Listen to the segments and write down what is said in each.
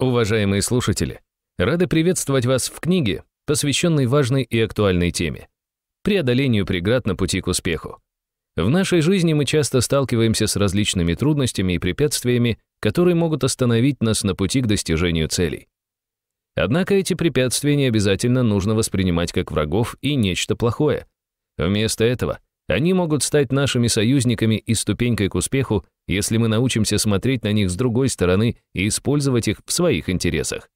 Уважаемые слушатели, рады приветствовать вас в книге, посвященной важной и актуальной теме – преодолению преград на пути к успеху. В нашей жизни мы часто сталкиваемся с различными трудностями и препятствиями, которые могут остановить нас на пути к достижению целей. Однако эти препятствия не обязательно нужно воспринимать как врагов и нечто плохое. Вместо этого – они могут стать нашими союзниками и ступенькой к успеху, если мы научимся смотреть на них с другой стороны и использовать их в своих интересах.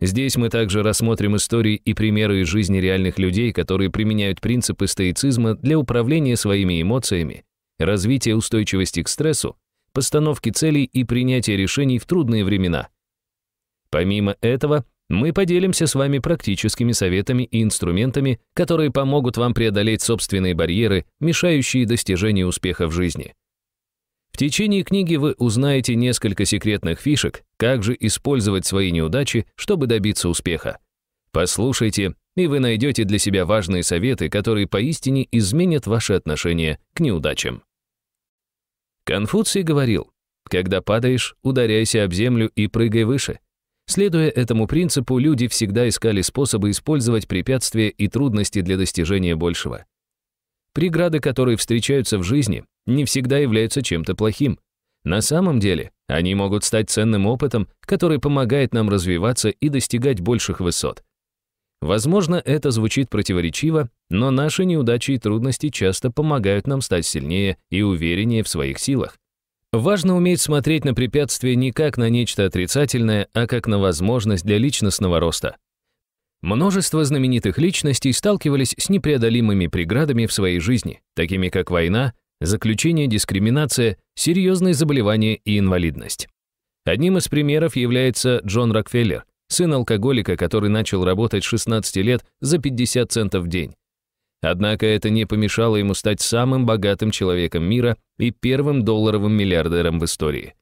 Здесь мы также рассмотрим истории и примеры из жизни реальных людей, которые применяют принципы стоицизма для управления своими эмоциями, развития устойчивости к стрессу, постановки целей и принятия решений в трудные времена. Помимо этого, мы поделимся с вами практическими советами и инструментами, которые помогут вам преодолеть собственные барьеры, мешающие достижению успеха в жизни. В течение книги вы узнаете несколько секретных фишек, как же использовать свои неудачи, чтобы добиться успеха. Послушайте, и вы найдете для себя важные советы, которые поистине изменят ваше отношение к неудачам. Конфуций говорил, когда падаешь, ударяйся об землю и прыгай выше – Следуя этому принципу, люди всегда искали способы использовать препятствия и трудности для достижения большего. Преграды, которые встречаются в жизни, не всегда являются чем-то плохим. На самом деле, они могут стать ценным опытом, который помогает нам развиваться и достигать больших высот. Возможно, это звучит противоречиво, но наши неудачи и трудности часто помогают нам стать сильнее и увереннее в своих силах. Важно уметь смотреть на препятствие не как на нечто отрицательное, а как на возможность для личностного роста. Множество знаменитых личностей сталкивались с непреодолимыми преградами в своей жизни, такими как война, заключение, дискриминация, серьезные заболевания и инвалидность. Одним из примеров является Джон Рокфеллер, сын алкоголика, который начал работать 16 лет за 50 центов в день, Однако это не помешало ему стать самым богатым человеком мира и первым долларовым миллиардером в истории.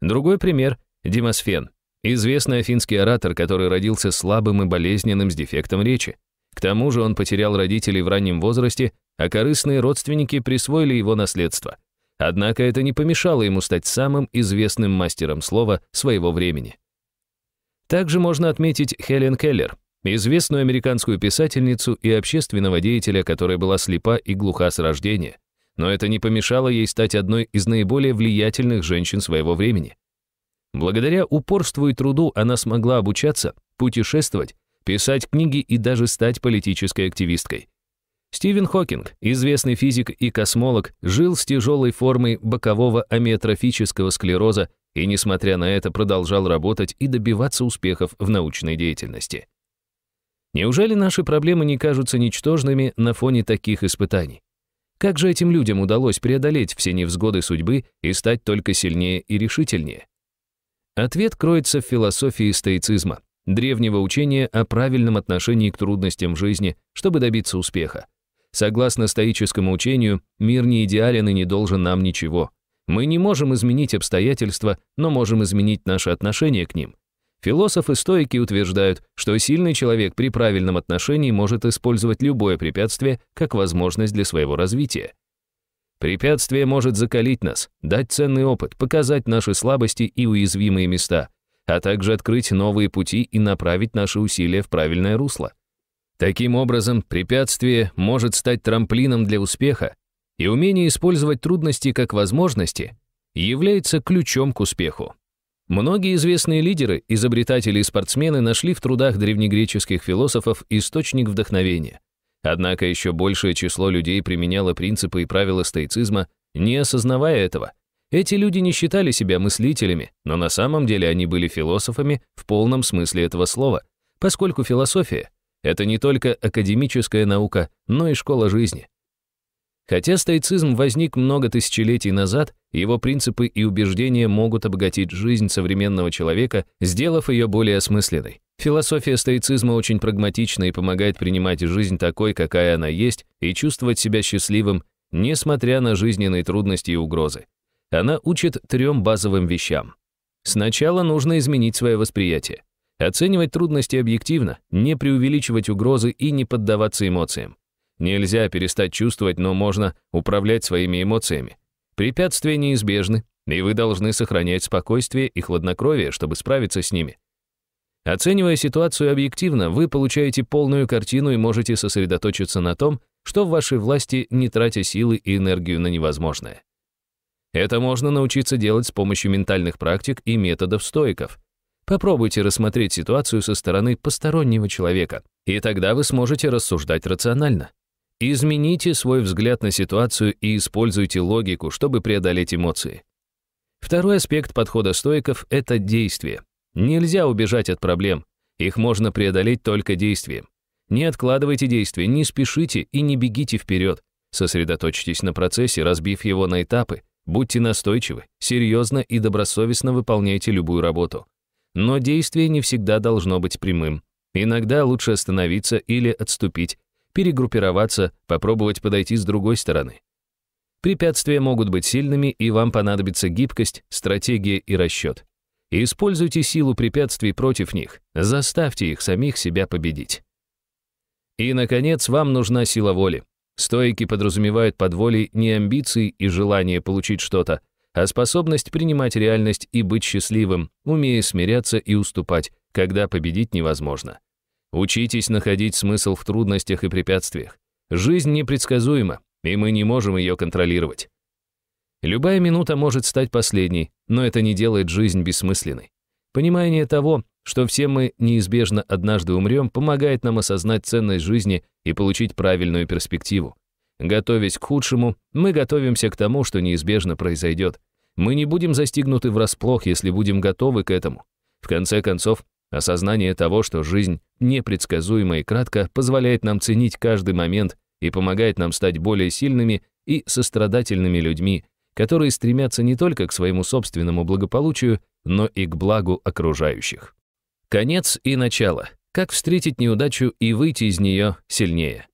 Другой пример – Димасфен, известный афинский оратор, который родился слабым и болезненным с дефектом речи. К тому же он потерял родителей в раннем возрасте, а корыстные родственники присвоили его наследство. Однако это не помешало ему стать самым известным мастером слова своего времени. Также можно отметить Хелен Келлер – известную американскую писательницу и общественного деятеля, которая была слепа и глуха с рождения. Но это не помешало ей стать одной из наиболее влиятельных женщин своего времени. Благодаря упорству и труду она смогла обучаться, путешествовать, писать книги и даже стать политической активисткой. Стивен Хокинг, известный физик и космолог, жил с тяжелой формой бокового амиотрофического склероза и, несмотря на это, продолжал работать и добиваться успехов в научной деятельности. Неужели наши проблемы не кажутся ничтожными на фоне таких испытаний? Как же этим людям удалось преодолеть все невзгоды судьбы и стать только сильнее и решительнее? Ответ кроется в философии стоицизма, древнего учения о правильном отношении к трудностям жизни, чтобы добиться успеха. Согласно стоическому учению, мир не идеален и не должен нам ничего. Мы не можем изменить обстоятельства, но можем изменить наше отношение к ним – Философы-стоики утверждают, что сильный человек при правильном отношении может использовать любое препятствие как возможность для своего развития. Препятствие может закалить нас, дать ценный опыт, показать наши слабости и уязвимые места, а также открыть новые пути и направить наши усилия в правильное русло. Таким образом, препятствие может стать трамплином для успеха, и умение использовать трудности как возможности является ключом к успеху. Многие известные лидеры, изобретатели и спортсмены нашли в трудах древнегреческих философов источник вдохновения. Однако еще большее число людей применяло принципы и правила стоицизма, не осознавая этого. Эти люди не считали себя мыслителями, но на самом деле они были философами в полном смысле этого слова, поскольку философия — это не только академическая наука, но и школа жизни. Хотя стоицизм возник много тысячелетий назад, его принципы и убеждения могут обогатить жизнь современного человека, сделав ее более осмысленной. Философия стоицизма очень прагматична и помогает принимать жизнь такой, какая она есть, и чувствовать себя счастливым, несмотря на жизненные трудности и угрозы. Она учит трем базовым вещам. Сначала нужно изменить свое восприятие. Оценивать трудности объективно, не преувеличивать угрозы и не поддаваться эмоциям. Нельзя перестать чувствовать, но можно управлять своими эмоциями. Препятствия неизбежны, и вы должны сохранять спокойствие и хладнокровие, чтобы справиться с ними. Оценивая ситуацию объективно, вы получаете полную картину и можете сосредоточиться на том, что в вашей власти, не тратя силы и энергию на невозможное. Это можно научиться делать с помощью ментальных практик и методов стоиков. Попробуйте рассмотреть ситуацию со стороны постороннего человека, и тогда вы сможете рассуждать рационально. Измените свой взгляд на ситуацию и используйте логику, чтобы преодолеть эмоции. Второй аспект подхода стойков – это действие. Нельзя убежать от проблем. Их можно преодолеть только действием. Не откладывайте действия, не спешите и не бегите вперед. Сосредоточьтесь на процессе, разбив его на этапы. Будьте настойчивы, серьезно и добросовестно выполняйте любую работу. Но действие не всегда должно быть прямым. Иногда лучше остановиться или отступить, перегруппироваться, попробовать подойти с другой стороны. Препятствия могут быть сильными, и вам понадобится гибкость, стратегия и расчет. используйте силу препятствий против них, заставьте их самих себя победить. И, наконец, вам нужна сила воли. Стоики подразумевают под волей не амбиции и желание получить что-то, а способность принимать реальность и быть счастливым, умея смиряться и уступать, когда победить невозможно. Учитесь находить смысл в трудностях и препятствиях. Жизнь непредсказуема, и мы не можем ее контролировать. Любая минута может стать последней, но это не делает жизнь бессмысленной. Понимание того, что все мы неизбежно однажды умрем, помогает нам осознать ценность жизни и получить правильную перспективу. Готовясь к худшему, мы готовимся к тому, что неизбежно произойдет. Мы не будем застигнуты врасплох, если будем готовы к этому. В конце концов, Осознание того, что жизнь непредсказуема и кратко, позволяет нам ценить каждый момент и помогает нам стать более сильными и сострадательными людьми, которые стремятся не только к своему собственному благополучию, но и к благу окружающих. Конец и начало. Как встретить неудачу и выйти из нее сильнее?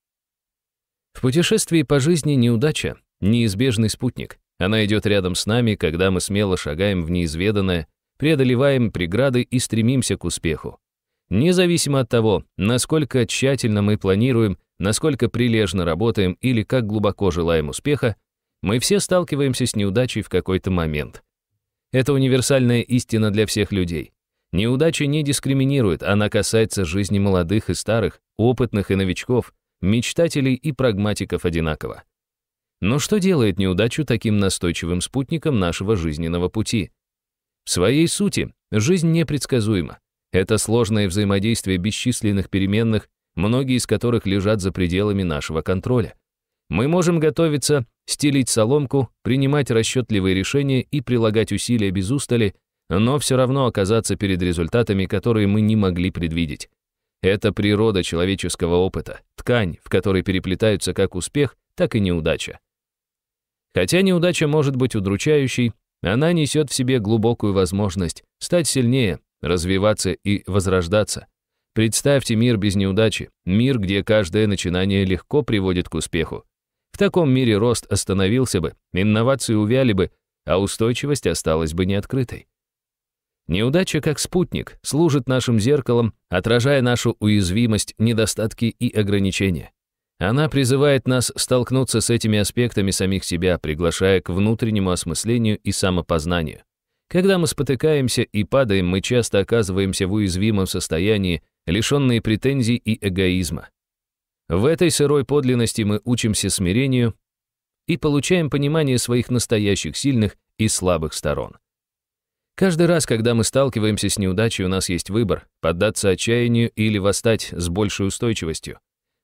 В путешествии по жизни неудача — неизбежный спутник. Она идет рядом с нами, когда мы смело шагаем в неизведанное — преодолеваем преграды и стремимся к успеху. Независимо от того, насколько тщательно мы планируем, насколько прилежно работаем или как глубоко желаем успеха, мы все сталкиваемся с неудачей в какой-то момент. Это универсальная истина для всех людей. Неудача не дискриминирует, она касается жизни молодых и старых, опытных и новичков, мечтателей и прагматиков одинаково. Но что делает неудачу таким настойчивым спутником нашего жизненного пути? В своей сути жизнь непредсказуема. Это сложное взаимодействие бесчисленных переменных, многие из которых лежат за пределами нашего контроля. Мы можем готовиться, стелить соломку, принимать расчетливые решения и прилагать усилия без устали, но все равно оказаться перед результатами, которые мы не могли предвидеть. Это природа человеческого опыта, ткань, в которой переплетаются как успех, так и неудача. Хотя неудача может быть удручающей, она несет в себе глубокую возможность стать сильнее, развиваться и возрождаться. Представьте мир без неудачи, мир, где каждое начинание легко приводит к успеху. В таком мире рост остановился бы, инновации увяли бы, а устойчивость осталась бы неоткрытой. Неудача как спутник служит нашим зеркалом, отражая нашу уязвимость, недостатки и ограничения. Она призывает нас столкнуться с этими аспектами самих себя, приглашая к внутреннему осмыслению и самопознанию. Когда мы спотыкаемся и падаем, мы часто оказываемся в уязвимом состоянии, лишенные претензий и эгоизма. В этой сырой подлинности мы учимся смирению и получаем понимание своих настоящих сильных и слабых сторон. Каждый раз, когда мы сталкиваемся с неудачей, у нас есть выбор – поддаться отчаянию или восстать с большей устойчивостью.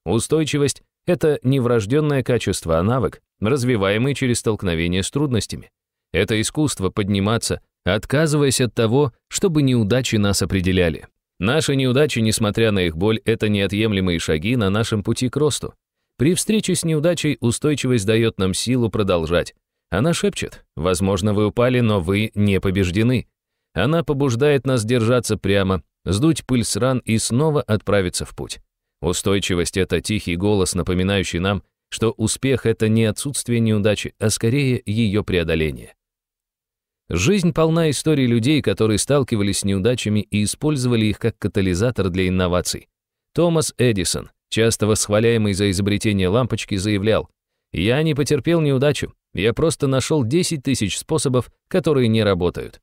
Устойчивость — это не врожденное качество, а навык, развиваемый через столкновение с трудностями. Это искусство подниматься, отказываясь от того, чтобы неудачи нас определяли. Наши неудачи, несмотря на их боль, это неотъемлемые шаги на нашем пути к росту. При встрече с неудачей устойчивость дает нам силу продолжать. Она шепчет, возможно, вы упали, но вы не побеждены. Она побуждает нас держаться прямо, сдуть пыль с ран и снова отправиться в путь. Устойчивость — это тихий голос, напоминающий нам, что успех — это не отсутствие неудачи, а скорее ее преодоление. Жизнь полна историй людей, которые сталкивались с неудачами и использовали их как катализатор для инноваций. Томас Эдисон, часто восхваляемый за изобретение лампочки, заявлял, «Я не потерпел неудачу, я просто нашел 10 тысяч способов, которые не работают.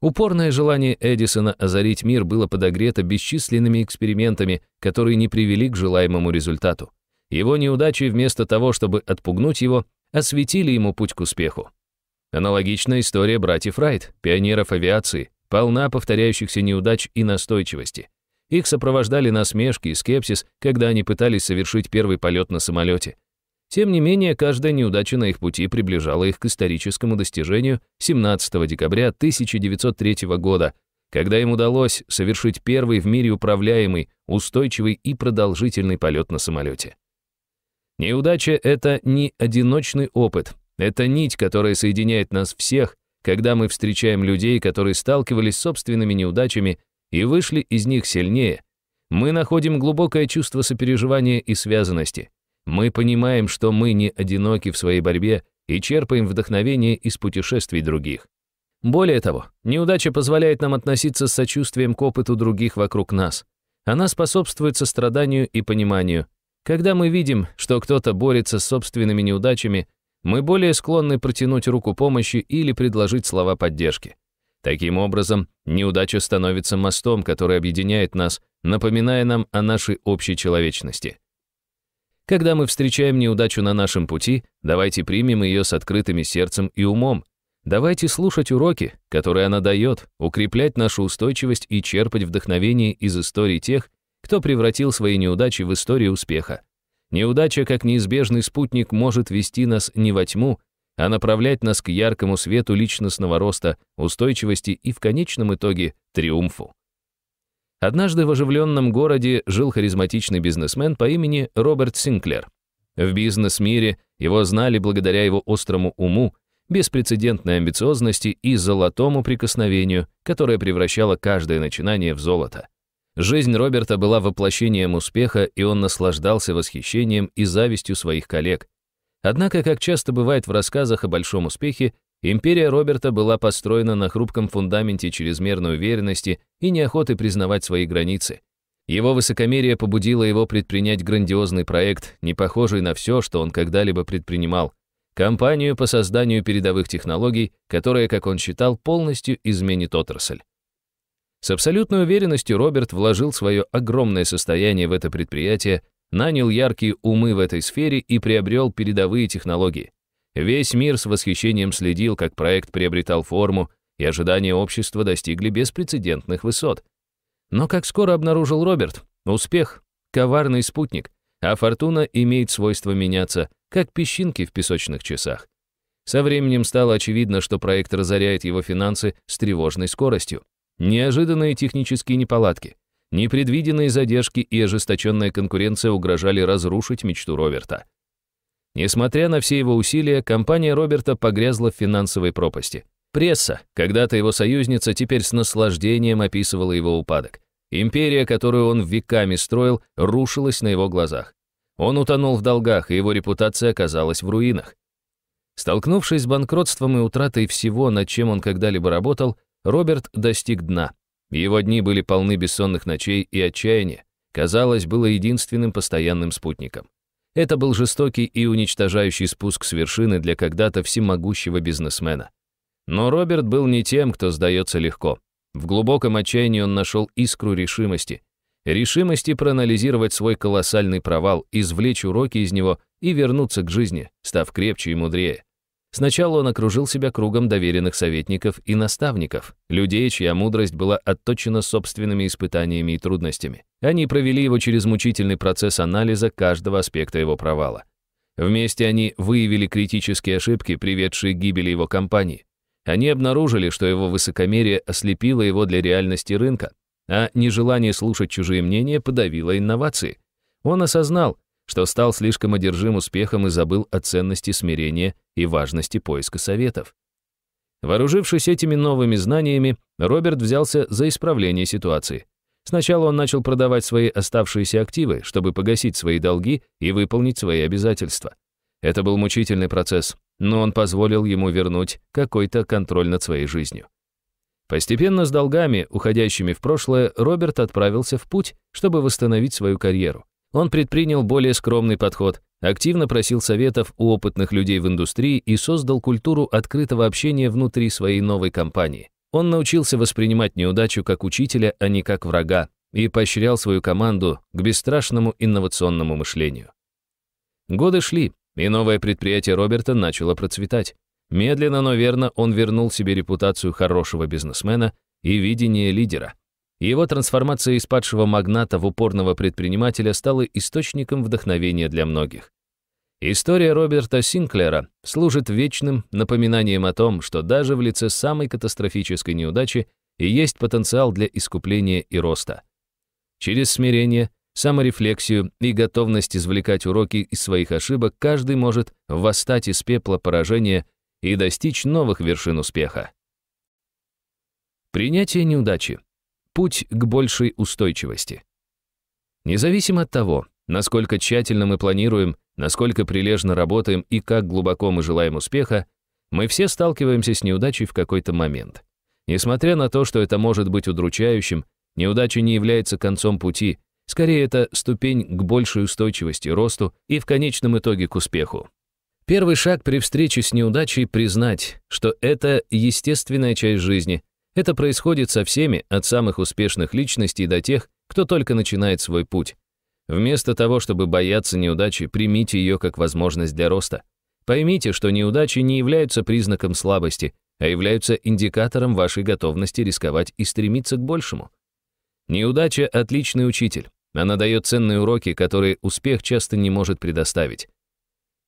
Упорное желание Эдисона озарить мир было подогрето бесчисленными экспериментами, которые не привели к желаемому результату. Его неудачи, вместо того, чтобы отпугнуть его, осветили ему путь к успеху. Аналогичная история братьев Райт, пионеров авиации, полна повторяющихся неудач и настойчивости. Их сопровождали насмешки и скепсис, когда они пытались совершить первый полет на самолете – тем не менее, каждая неудача на их пути приближала их к историческому достижению 17 декабря 1903 года, когда им удалось совершить первый в мире управляемый, устойчивый и продолжительный полет на самолете. Неудача — это не одиночный опыт, это нить, которая соединяет нас всех, когда мы встречаем людей, которые сталкивались с собственными неудачами и вышли из них сильнее. Мы находим глубокое чувство сопереживания и связанности — мы понимаем, что мы не одиноки в своей борьбе и черпаем вдохновение из путешествий других. Более того, неудача позволяет нам относиться с сочувствием к опыту других вокруг нас. Она способствует состраданию и пониманию. Когда мы видим, что кто-то борется с собственными неудачами, мы более склонны протянуть руку помощи или предложить слова поддержки. Таким образом, неудача становится мостом, который объединяет нас, напоминая нам о нашей общей человечности. Когда мы встречаем неудачу на нашем пути, давайте примем ее с открытым сердцем и умом. Давайте слушать уроки, которые она дает, укреплять нашу устойчивость и черпать вдохновение из истории тех, кто превратил свои неудачи в истории успеха. Неудача, как неизбежный спутник, может вести нас не во тьму, а направлять нас к яркому свету личностного роста, устойчивости и в конечном итоге триумфу. Однажды в оживленном городе жил харизматичный бизнесмен по имени Роберт Синклер. В бизнес-мире его знали благодаря его острому уму, беспрецедентной амбициозности и золотому прикосновению, которое превращало каждое начинание в золото. Жизнь Роберта была воплощением успеха, и он наслаждался восхищением и завистью своих коллег. Однако, как часто бывает в рассказах о большом успехе, Империя Роберта была построена на хрупком фундаменте чрезмерной уверенности и неохоты признавать свои границы. Его высокомерие побудило его предпринять грандиозный проект, не похожий на все, что он когда-либо предпринимал. Компанию по созданию передовых технологий, которая, как он считал, полностью изменит отрасль. С абсолютной уверенностью Роберт вложил свое огромное состояние в это предприятие, нанял яркие умы в этой сфере и приобрел передовые технологии. Весь мир с восхищением следил, как проект приобретал форму, и ожидания общества достигли беспрецедентных высот. Но, как скоро обнаружил Роберт, успех — коварный спутник, а фортуна имеет свойство меняться, как песчинки в песочных часах. Со временем стало очевидно, что проект разоряет его финансы с тревожной скоростью. Неожиданные технические неполадки, непредвиденные задержки и ожесточенная конкуренция угрожали разрушить мечту Роберта. Несмотря на все его усилия, компания Роберта погрязла в финансовой пропасти. Пресса, когда-то его союзница, теперь с наслаждением описывала его упадок. Империя, которую он веками строил, рушилась на его глазах. Он утонул в долгах, и его репутация оказалась в руинах. Столкнувшись с банкротством и утратой всего, над чем он когда-либо работал, Роберт достиг дна. Его дни были полны бессонных ночей и отчаяния. Казалось, было единственным постоянным спутником. Это был жестокий и уничтожающий спуск с вершины для когда-то всемогущего бизнесмена. Но Роберт был не тем, кто сдается легко. В глубоком отчаянии он нашел искру решимости. Решимости проанализировать свой колоссальный провал, извлечь уроки из него и вернуться к жизни, став крепче и мудрее. Сначала он окружил себя кругом доверенных советников и наставников, людей, чья мудрость была отточена собственными испытаниями и трудностями. Они провели его через мучительный процесс анализа каждого аспекта его провала. Вместе они выявили критические ошибки, приведшие к гибели его компании. Они обнаружили, что его высокомерие ослепило его для реальности рынка, а нежелание слушать чужие мнения подавило инновации. Он осознал, что стал слишком одержим успехом и забыл о ценности смирения и важности поиска советов. Вооружившись этими новыми знаниями, Роберт взялся за исправление ситуации. Сначала он начал продавать свои оставшиеся активы, чтобы погасить свои долги и выполнить свои обязательства. Это был мучительный процесс, но он позволил ему вернуть какой-то контроль над своей жизнью. Постепенно с долгами, уходящими в прошлое, Роберт отправился в путь, чтобы восстановить свою карьеру. Он предпринял более скромный подход, активно просил советов у опытных людей в индустрии и создал культуру открытого общения внутри своей новой компании. Он научился воспринимать неудачу как учителя, а не как врага, и поощрял свою команду к бесстрашному инновационному мышлению. Годы шли, и новое предприятие Роберта начало процветать. Медленно, но верно он вернул себе репутацию хорошего бизнесмена и видение лидера. Его трансформация из падшего магната в упорного предпринимателя стала источником вдохновения для многих. История Роберта Синклера служит вечным напоминанием о том, что даже в лице самой катастрофической неудачи и есть потенциал для искупления и роста. Через смирение, саморефлексию и готовность извлекать уроки из своих ошибок каждый может восстать из пепла поражения и достичь новых вершин успеха. Принятие неудачи путь к большей устойчивости. Независимо от того, насколько тщательно мы планируем, насколько прилежно работаем и как глубоко мы желаем успеха, мы все сталкиваемся с неудачей в какой-то момент. Несмотря на то, что это может быть удручающим, неудача не является концом пути, скорее это ступень к большей устойчивости, росту и в конечном итоге к успеху. Первый шаг при встрече с неудачей — признать, что это естественная часть жизни, это происходит со всеми, от самых успешных личностей до тех, кто только начинает свой путь. Вместо того, чтобы бояться неудачи, примите ее как возможность для роста. Поймите, что неудачи не являются признаком слабости, а являются индикатором вашей готовности рисковать и стремиться к большему. Неудача — отличный учитель. Она дает ценные уроки, которые успех часто не может предоставить.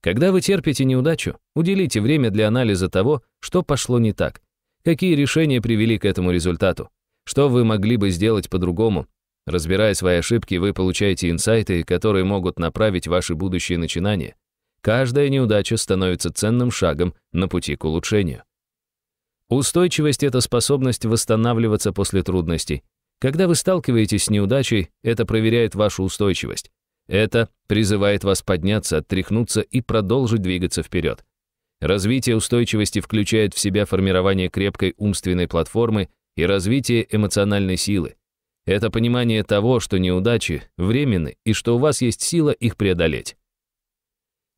Когда вы терпите неудачу, уделите время для анализа того, что пошло не так, Какие решения привели к этому результату? Что вы могли бы сделать по-другому? Разбирая свои ошибки, вы получаете инсайты, которые могут направить ваши будущие начинания. Каждая неудача становится ценным шагом на пути к улучшению. Устойчивость — это способность восстанавливаться после трудностей. Когда вы сталкиваетесь с неудачей, это проверяет вашу устойчивость. Это призывает вас подняться, оттряхнуться и продолжить двигаться вперед. Развитие устойчивости включает в себя формирование крепкой умственной платформы и развитие эмоциональной силы. Это понимание того, что неудачи временны и что у вас есть сила их преодолеть.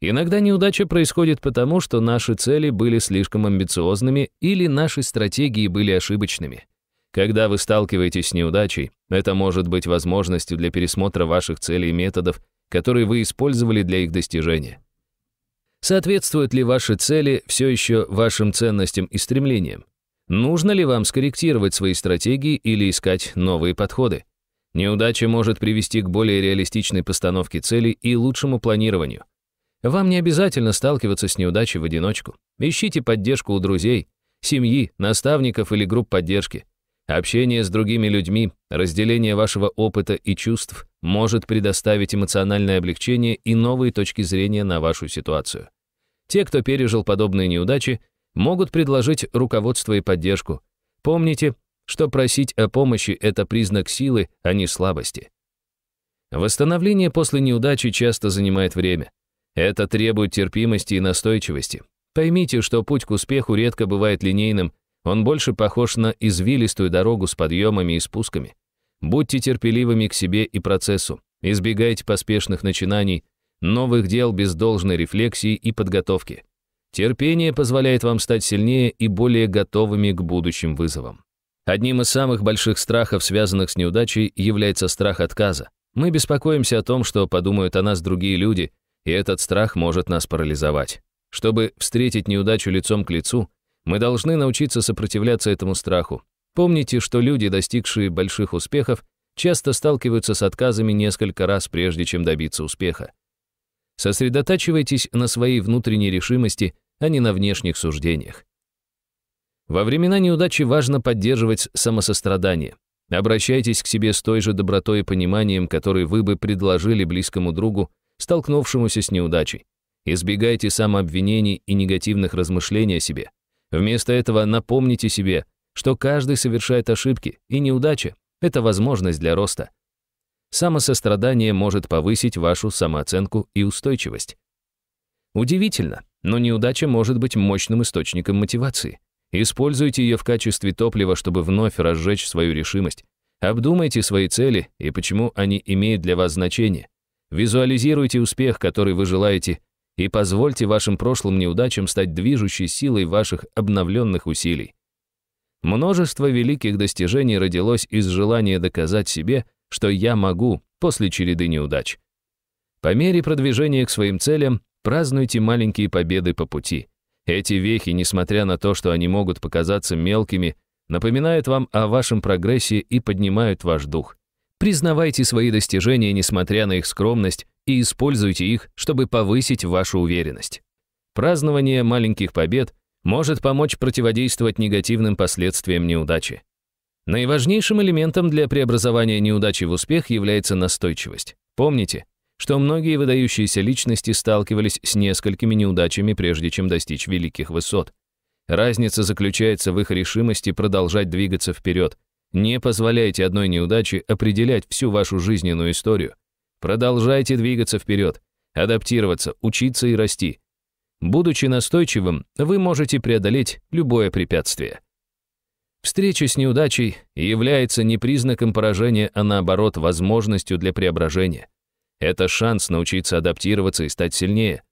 Иногда неудача происходит потому, что наши цели были слишком амбициозными или наши стратегии были ошибочными. Когда вы сталкиваетесь с неудачей, это может быть возможностью для пересмотра ваших целей и методов, которые вы использовали для их достижения. Соответствуют ли ваши цели все еще вашим ценностям и стремлениям? Нужно ли вам скорректировать свои стратегии или искать новые подходы? Неудача может привести к более реалистичной постановке целей и лучшему планированию. Вам не обязательно сталкиваться с неудачей в одиночку. Ищите поддержку у друзей, семьи, наставников или групп поддержки. Общение с другими людьми, разделение вашего опыта и чувств может предоставить эмоциональное облегчение и новые точки зрения на вашу ситуацию. Те, кто пережил подобные неудачи, могут предложить руководство и поддержку. Помните, что просить о помощи – это признак силы, а не слабости. Восстановление после неудачи часто занимает время. Это требует терпимости и настойчивости. Поймите, что путь к успеху редко бывает линейным, он больше похож на извилистую дорогу с подъемами и спусками. Будьте терпеливыми к себе и процессу. Избегайте поспешных начинаний, новых дел без должной рефлексии и подготовки. Терпение позволяет вам стать сильнее и более готовыми к будущим вызовам. Одним из самых больших страхов, связанных с неудачей, является страх отказа. Мы беспокоимся о том, что подумают о нас другие люди, и этот страх может нас парализовать. Чтобы встретить неудачу лицом к лицу, мы должны научиться сопротивляться этому страху, Помните, что люди, достигшие больших успехов, часто сталкиваются с отказами несколько раз, прежде чем добиться успеха. Сосредотачивайтесь на своей внутренней решимости, а не на внешних суждениях. Во времена неудачи важно поддерживать самосострадание. Обращайтесь к себе с той же добротой и пониманием, которые вы бы предложили близкому другу, столкнувшемуся с неудачей. Избегайте самообвинений и негативных размышлений о себе. Вместо этого напомните себе, что каждый совершает ошибки, и неудача – это возможность для роста. Самосострадание может повысить вашу самооценку и устойчивость. Удивительно, но неудача может быть мощным источником мотивации. Используйте ее в качестве топлива, чтобы вновь разжечь свою решимость. Обдумайте свои цели и почему они имеют для вас значение. Визуализируйте успех, который вы желаете, и позвольте вашим прошлым неудачам стать движущей силой ваших обновленных усилий. Множество великих достижений родилось из желания доказать себе, что я могу после череды неудач. По мере продвижения к своим целям празднуйте маленькие победы по пути. Эти вехи, несмотря на то, что они могут показаться мелкими, напоминают вам о вашем прогрессе и поднимают ваш дух. Признавайте свои достижения, несмотря на их скромность, и используйте их, чтобы повысить вашу уверенность. Празднование маленьких побед может помочь противодействовать негативным последствиям неудачи. Наиважнейшим элементом для преобразования неудачи в успех является настойчивость. Помните, что многие выдающиеся личности сталкивались с несколькими неудачами, прежде чем достичь великих высот. Разница заключается в их решимости продолжать двигаться вперед. Не позволяйте одной неудаче определять всю вашу жизненную историю. Продолжайте двигаться вперед, адаптироваться, учиться и расти. Будучи настойчивым, вы можете преодолеть любое препятствие. Встреча с неудачей является не признаком поражения, а наоборот возможностью для преображения. Это шанс научиться адаптироваться и стать сильнее.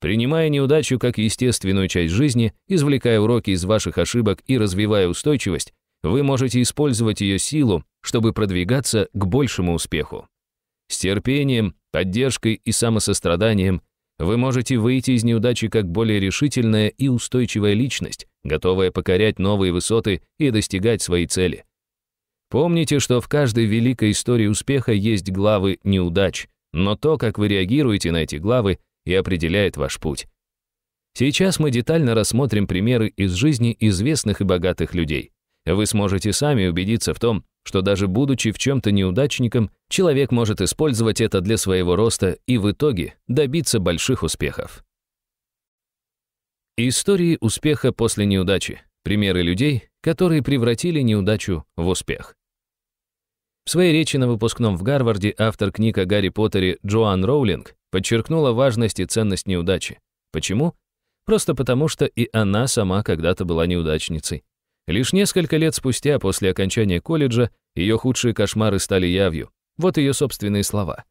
Принимая неудачу как естественную часть жизни, извлекая уроки из ваших ошибок и развивая устойчивость, вы можете использовать ее силу, чтобы продвигаться к большему успеху. С терпением, поддержкой и самосостраданием вы можете выйти из неудачи как более решительная и устойчивая личность, готовая покорять новые высоты и достигать своей цели. Помните, что в каждой великой истории успеха есть главы неудач, но то, как вы реагируете на эти главы, и определяет ваш путь. Сейчас мы детально рассмотрим примеры из жизни известных и богатых людей. Вы сможете сами убедиться в том, что даже будучи в чем-то неудачником, человек может использовать это для своего роста и в итоге добиться больших успехов. Истории успеха после неудачи. Примеры людей, которые превратили неудачу в успех. В своей речи на выпускном в Гарварде автор книг о Гарри Поттере Джоан Роулинг подчеркнула важность и ценность неудачи. Почему? Просто потому, что и она сама когда-то была неудачницей. Лишь несколько лет спустя, после окончания колледжа, ее худшие кошмары стали явью. Вот ее собственные слова.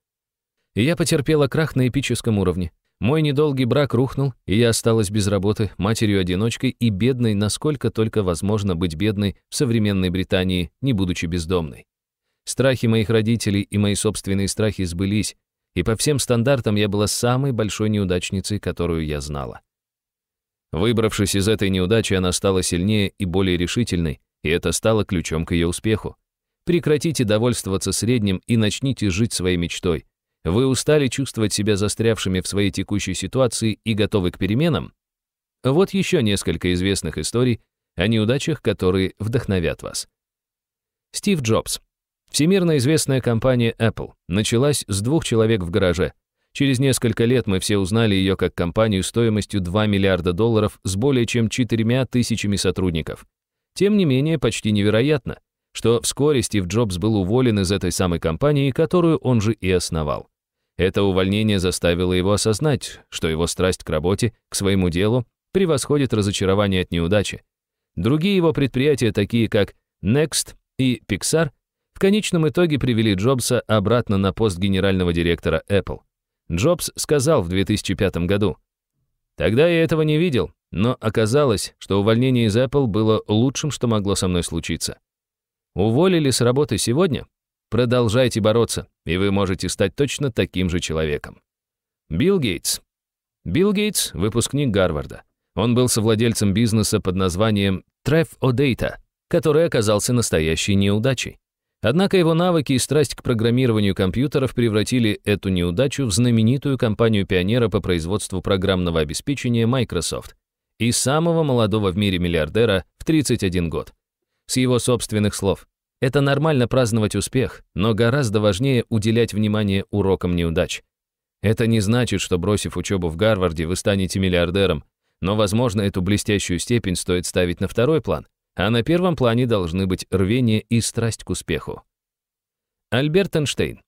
«Я потерпела крах на эпическом уровне. Мой недолгий брак рухнул, и я осталась без работы, матерью-одиночкой и бедной, насколько только возможно быть бедной в современной Британии, не будучи бездомной. Страхи моих родителей и мои собственные страхи сбылись, и по всем стандартам я была самой большой неудачницей, которую я знала. Выбравшись из этой неудачи, она стала сильнее и более решительной, и это стало ключом к ее успеху. Прекратите довольствоваться средним и начните жить своей мечтой. Вы устали чувствовать себя застрявшими в своей текущей ситуации и готовы к переменам? Вот еще несколько известных историй о неудачах, которые вдохновят вас. Стив Джобс. Всемирно известная компания Apple началась с двух человек в гараже – Через несколько лет мы все узнали ее как компанию стоимостью 2 миллиарда долларов с более чем 4 тысячами сотрудников. Тем не менее, почти невероятно, что вскоре Стив Джобс был уволен из этой самой компании, которую он же и основал. Это увольнение заставило его осознать, что его страсть к работе, к своему делу, превосходит разочарование от неудачи. Другие его предприятия, такие как Next и Pixar, в конечном итоге привели Джобса обратно на пост генерального директора Apple. Джобс сказал в 2005 году. Тогда я этого не видел, но оказалось, что увольнение из Apple было лучшим, что могло со мной случиться. Уволили с работы сегодня? Продолжайте бороться, и вы можете стать точно таким же человеком. Билл Гейтс. Билл Гейтс — выпускник Гарварда. Он был совладельцем бизнеса под названием Treff O'Data, который оказался настоящей неудачей. Однако его навыки и страсть к программированию компьютеров превратили эту неудачу в знаменитую компанию пионера по производству программного обеспечения Microsoft и самого молодого в мире миллиардера в 31 год. С его собственных слов, это нормально праздновать успех, но гораздо важнее уделять внимание урокам неудач. Это не значит, что бросив учебу в Гарварде, вы станете миллиардером, но, возможно, эту блестящую степень стоит ставить на второй план, а на первом плане должны быть рвение и страсть к успеху. Альберт Эйнштейн.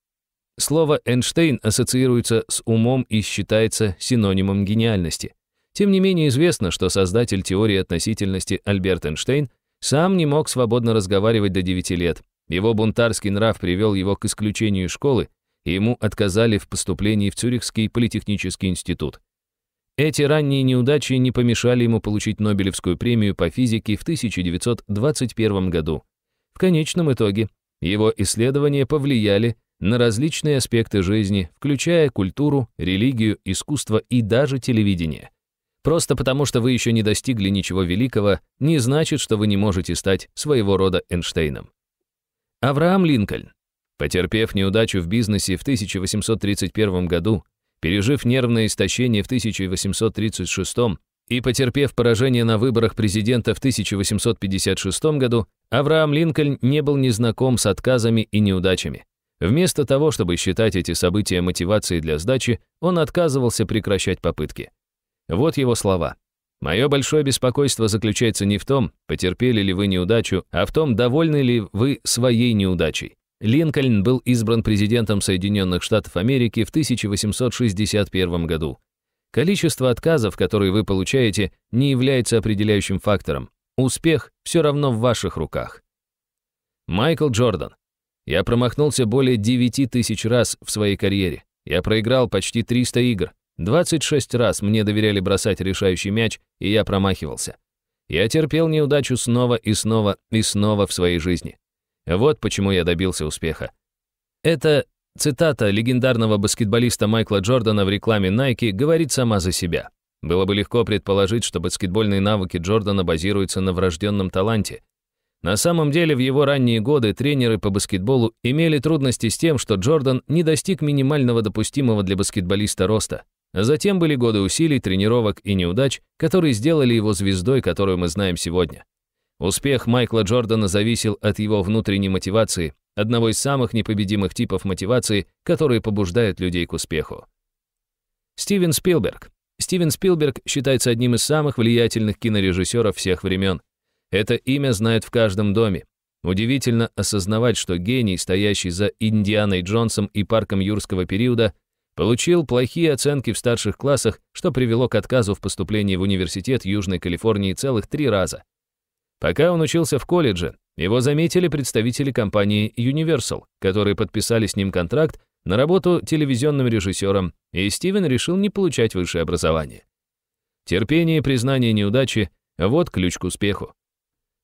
Слово «Эйнштейн» ассоциируется с умом и считается синонимом гениальности. Тем не менее известно, что создатель теории относительности Альберт Эйнштейн сам не мог свободно разговаривать до 9 лет. Его бунтарский нрав привел его к исключению школы, и ему отказали в поступлении в Цюрихский политехнический институт. Эти ранние неудачи не помешали ему получить Нобелевскую премию по физике в 1921 году. В конечном итоге его исследования повлияли на различные аспекты жизни, включая культуру, религию, искусство и даже телевидение. Просто потому, что вы еще не достигли ничего великого, не значит, что вы не можете стать своего рода Эйнштейном. Авраам Линкольн. Потерпев неудачу в бизнесе в 1831 году, Пережив нервное истощение в 1836 и потерпев поражение на выборах президента в 1856 году, Авраам Линкольн не был знаком с отказами и неудачами. Вместо того, чтобы считать эти события мотивацией для сдачи, он отказывался прекращать попытки. Вот его слова. «Мое большое беспокойство заключается не в том, потерпели ли вы неудачу, а в том, довольны ли вы своей неудачей. Линкольн был избран президентом Соединенных Штатов Америки в 1861 году. Количество отказов, которые вы получаете, не является определяющим фактором. Успех все равно в ваших руках. Майкл Джордан. Я промахнулся более 9 тысяч раз в своей карьере. Я проиграл почти 300 игр. 26 раз мне доверяли бросать решающий мяч, и я промахивался. Я терпел неудачу снова и снова и снова в своей жизни. Вот почему я добился успеха. Это цитата легендарного баскетболиста Майкла Джордана в рекламе Nike говорит сама за себя. Было бы легко предположить, что баскетбольные навыки Джордана базируются на врожденном таланте. На самом деле, в его ранние годы тренеры по баскетболу имели трудности с тем, что Джордан не достиг минимального допустимого для баскетболиста роста. Затем были годы усилий, тренировок и неудач, которые сделали его звездой, которую мы знаем сегодня. Успех Майкла Джордана зависел от его внутренней мотивации, одного из самых непобедимых типов мотивации, которые побуждают людей к успеху. Стивен Спилберг. Стивен Спилберг считается одним из самых влиятельных кинорежиссеров всех времен. Это имя знают в каждом доме. Удивительно осознавать, что гений, стоящий за Индианой Джонсом и парком юрского периода, получил плохие оценки в старших классах, что привело к отказу в поступлении в университет Южной Калифорнии целых три раза – Пока он учился в колледже, его заметили представители компании Universal, которые подписали с ним контракт на работу телевизионным режиссером, и Стивен решил не получать высшее образование. Терпение и признание неудачи — вот ключ к успеху.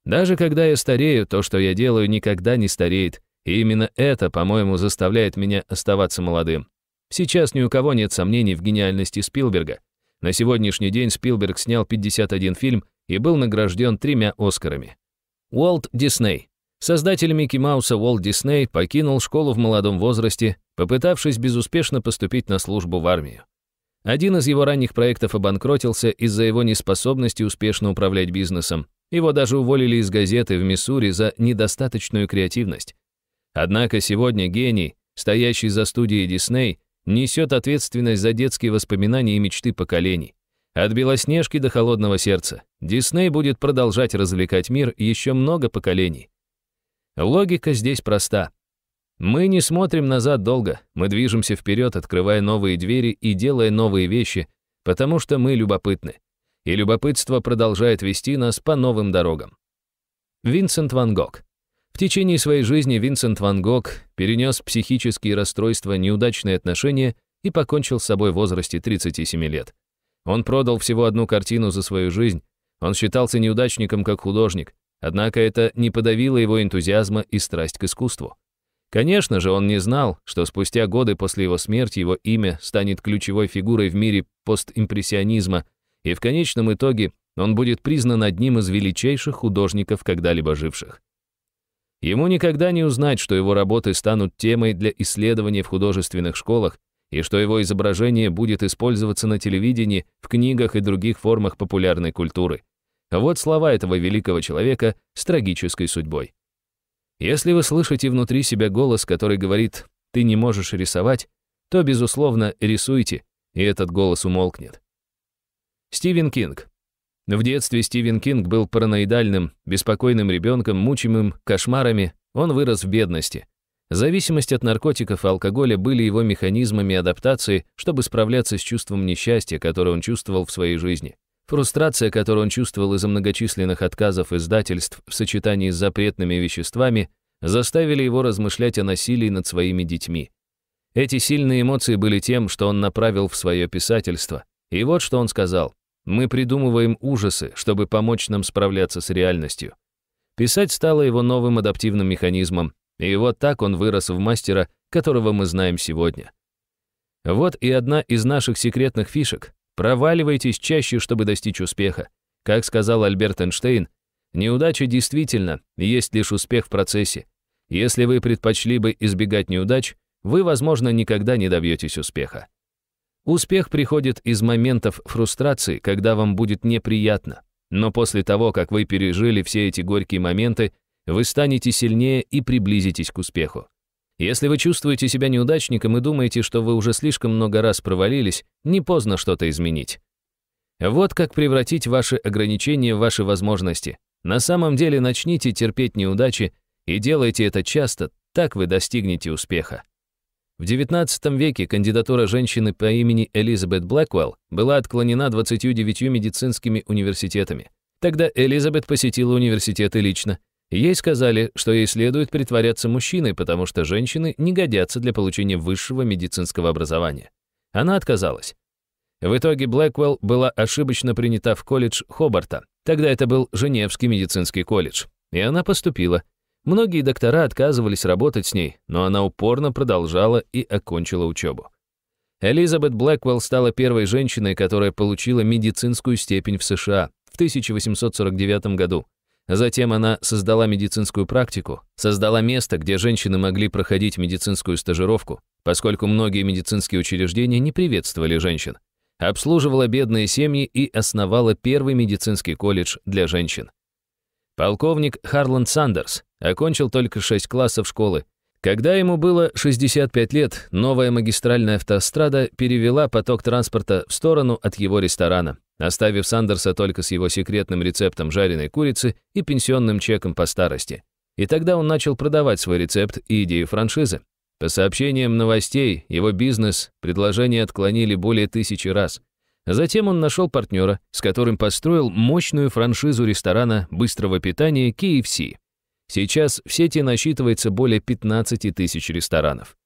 Даже когда я старею, то, что я делаю, никогда не стареет, и именно это, по-моему, заставляет меня оставаться молодым. Сейчас ни у кого нет сомнений в гениальности Спилберга. На сегодняшний день Спилберг снял 51 фильм и был награжден тремя «Оскарами». Уолт Дисней. Создатель Микки Мауса Уолт Дисней покинул школу в молодом возрасте, попытавшись безуспешно поступить на службу в армию. Один из его ранних проектов обанкротился из-за его неспособности успешно управлять бизнесом. Его даже уволили из газеты в Миссури за недостаточную креативность. Однако сегодня гений, стоящий за студией Дисней, несет ответственность за детские воспоминания и мечты поколений. От Белоснежки до Холодного сердца. Дисней будет продолжать развлекать мир еще много поколений. Логика здесь проста. Мы не смотрим назад долго, мы движемся вперед, открывая новые двери и делая новые вещи, потому что мы любопытны. И любопытство продолжает вести нас по новым дорогам. Винсент Ван Гог. В течение своей жизни Винсент Ван Гог перенес психические расстройства, неудачные отношения и покончил с собой в возрасте 37 лет. Он продал всего одну картину за свою жизнь, он считался неудачником как художник, однако это не подавило его энтузиазма и страсть к искусству. Конечно же, он не знал, что спустя годы после его смерти его имя станет ключевой фигурой в мире постимпрессионизма, и в конечном итоге он будет признан одним из величайших художников, когда-либо живших. Ему никогда не узнать, что его работы станут темой для исследования в художественных школах и что его изображение будет использоваться на телевидении, в книгах и других формах популярной культуры. Вот слова этого великого человека с трагической судьбой. Если вы слышите внутри себя голос, который говорит «ты не можешь рисовать», то, безусловно, рисуйте, и этот голос умолкнет. Стивен Кинг. В детстве Стивен Кинг был параноидальным, беспокойным ребенком, мучимым кошмарами, он вырос в бедности. Зависимость от наркотиков и алкоголя были его механизмами адаптации, чтобы справляться с чувством несчастья, которое он чувствовал в своей жизни. Фрустрация, которую он чувствовал из-за многочисленных отказов издательств в сочетании с запретными веществами, заставили его размышлять о насилии над своими детьми. Эти сильные эмоции были тем, что он направил в свое писательство. И вот что он сказал. «Мы придумываем ужасы, чтобы помочь нам справляться с реальностью». Писать стало его новым адаптивным механизмом, и вот так он вырос в мастера, которого мы знаем сегодня. Вот и одна из наших секретных фишек. Проваливайтесь чаще, чтобы достичь успеха. Как сказал Альберт Эйнштейн, неудача действительно есть лишь успех в процессе. Если вы предпочли бы избегать неудач, вы, возможно, никогда не добьетесь успеха. Успех приходит из моментов фрустрации, когда вам будет неприятно. Но после того, как вы пережили все эти горькие моменты, вы станете сильнее и приблизитесь к успеху. Если вы чувствуете себя неудачником и думаете, что вы уже слишком много раз провалились, не поздно что-то изменить. Вот как превратить ваши ограничения в ваши возможности. На самом деле начните терпеть неудачи и делайте это часто, так вы достигнете успеха. В XIX веке кандидатура женщины по имени Элизабет Блэквелл была отклонена 29 медицинскими университетами. Тогда Элизабет посетила университеты лично – Ей сказали, что ей следует притворяться мужчиной, потому что женщины не годятся для получения высшего медицинского образования. Она отказалась. В итоге Блэквелл была ошибочно принята в колледж Хобарта. Тогда это был Женевский медицинский колледж. И она поступила. Многие доктора отказывались работать с ней, но она упорно продолжала и окончила учебу. Элизабет Блэквелл стала первой женщиной, которая получила медицинскую степень в США в 1849 году. Затем она создала медицинскую практику, создала место, где женщины могли проходить медицинскую стажировку, поскольку многие медицинские учреждения не приветствовали женщин, обслуживала бедные семьи и основала первый медицинский колледж для женщин. Полковник Харланд Сандерс окончил только 6 классов школы. Когда ему было 65 лет, новая магистральная автострада перевела поток транспорта в сторону от его ресторана оставив Сандерса только с его секретным рецептом жареной курицы и пенсионным чеком по старости. И тогда он начал продавать свой рецепт и идею франшизы. По сообщениям новостей, его бизнес предложение отклонили более тысячи раз. Затем он нашел партнера, с которым построил мощную франшизу ресторана быстрого питания KFC. Сейчас в сети насчитывается более 15 тысяч ресторанов.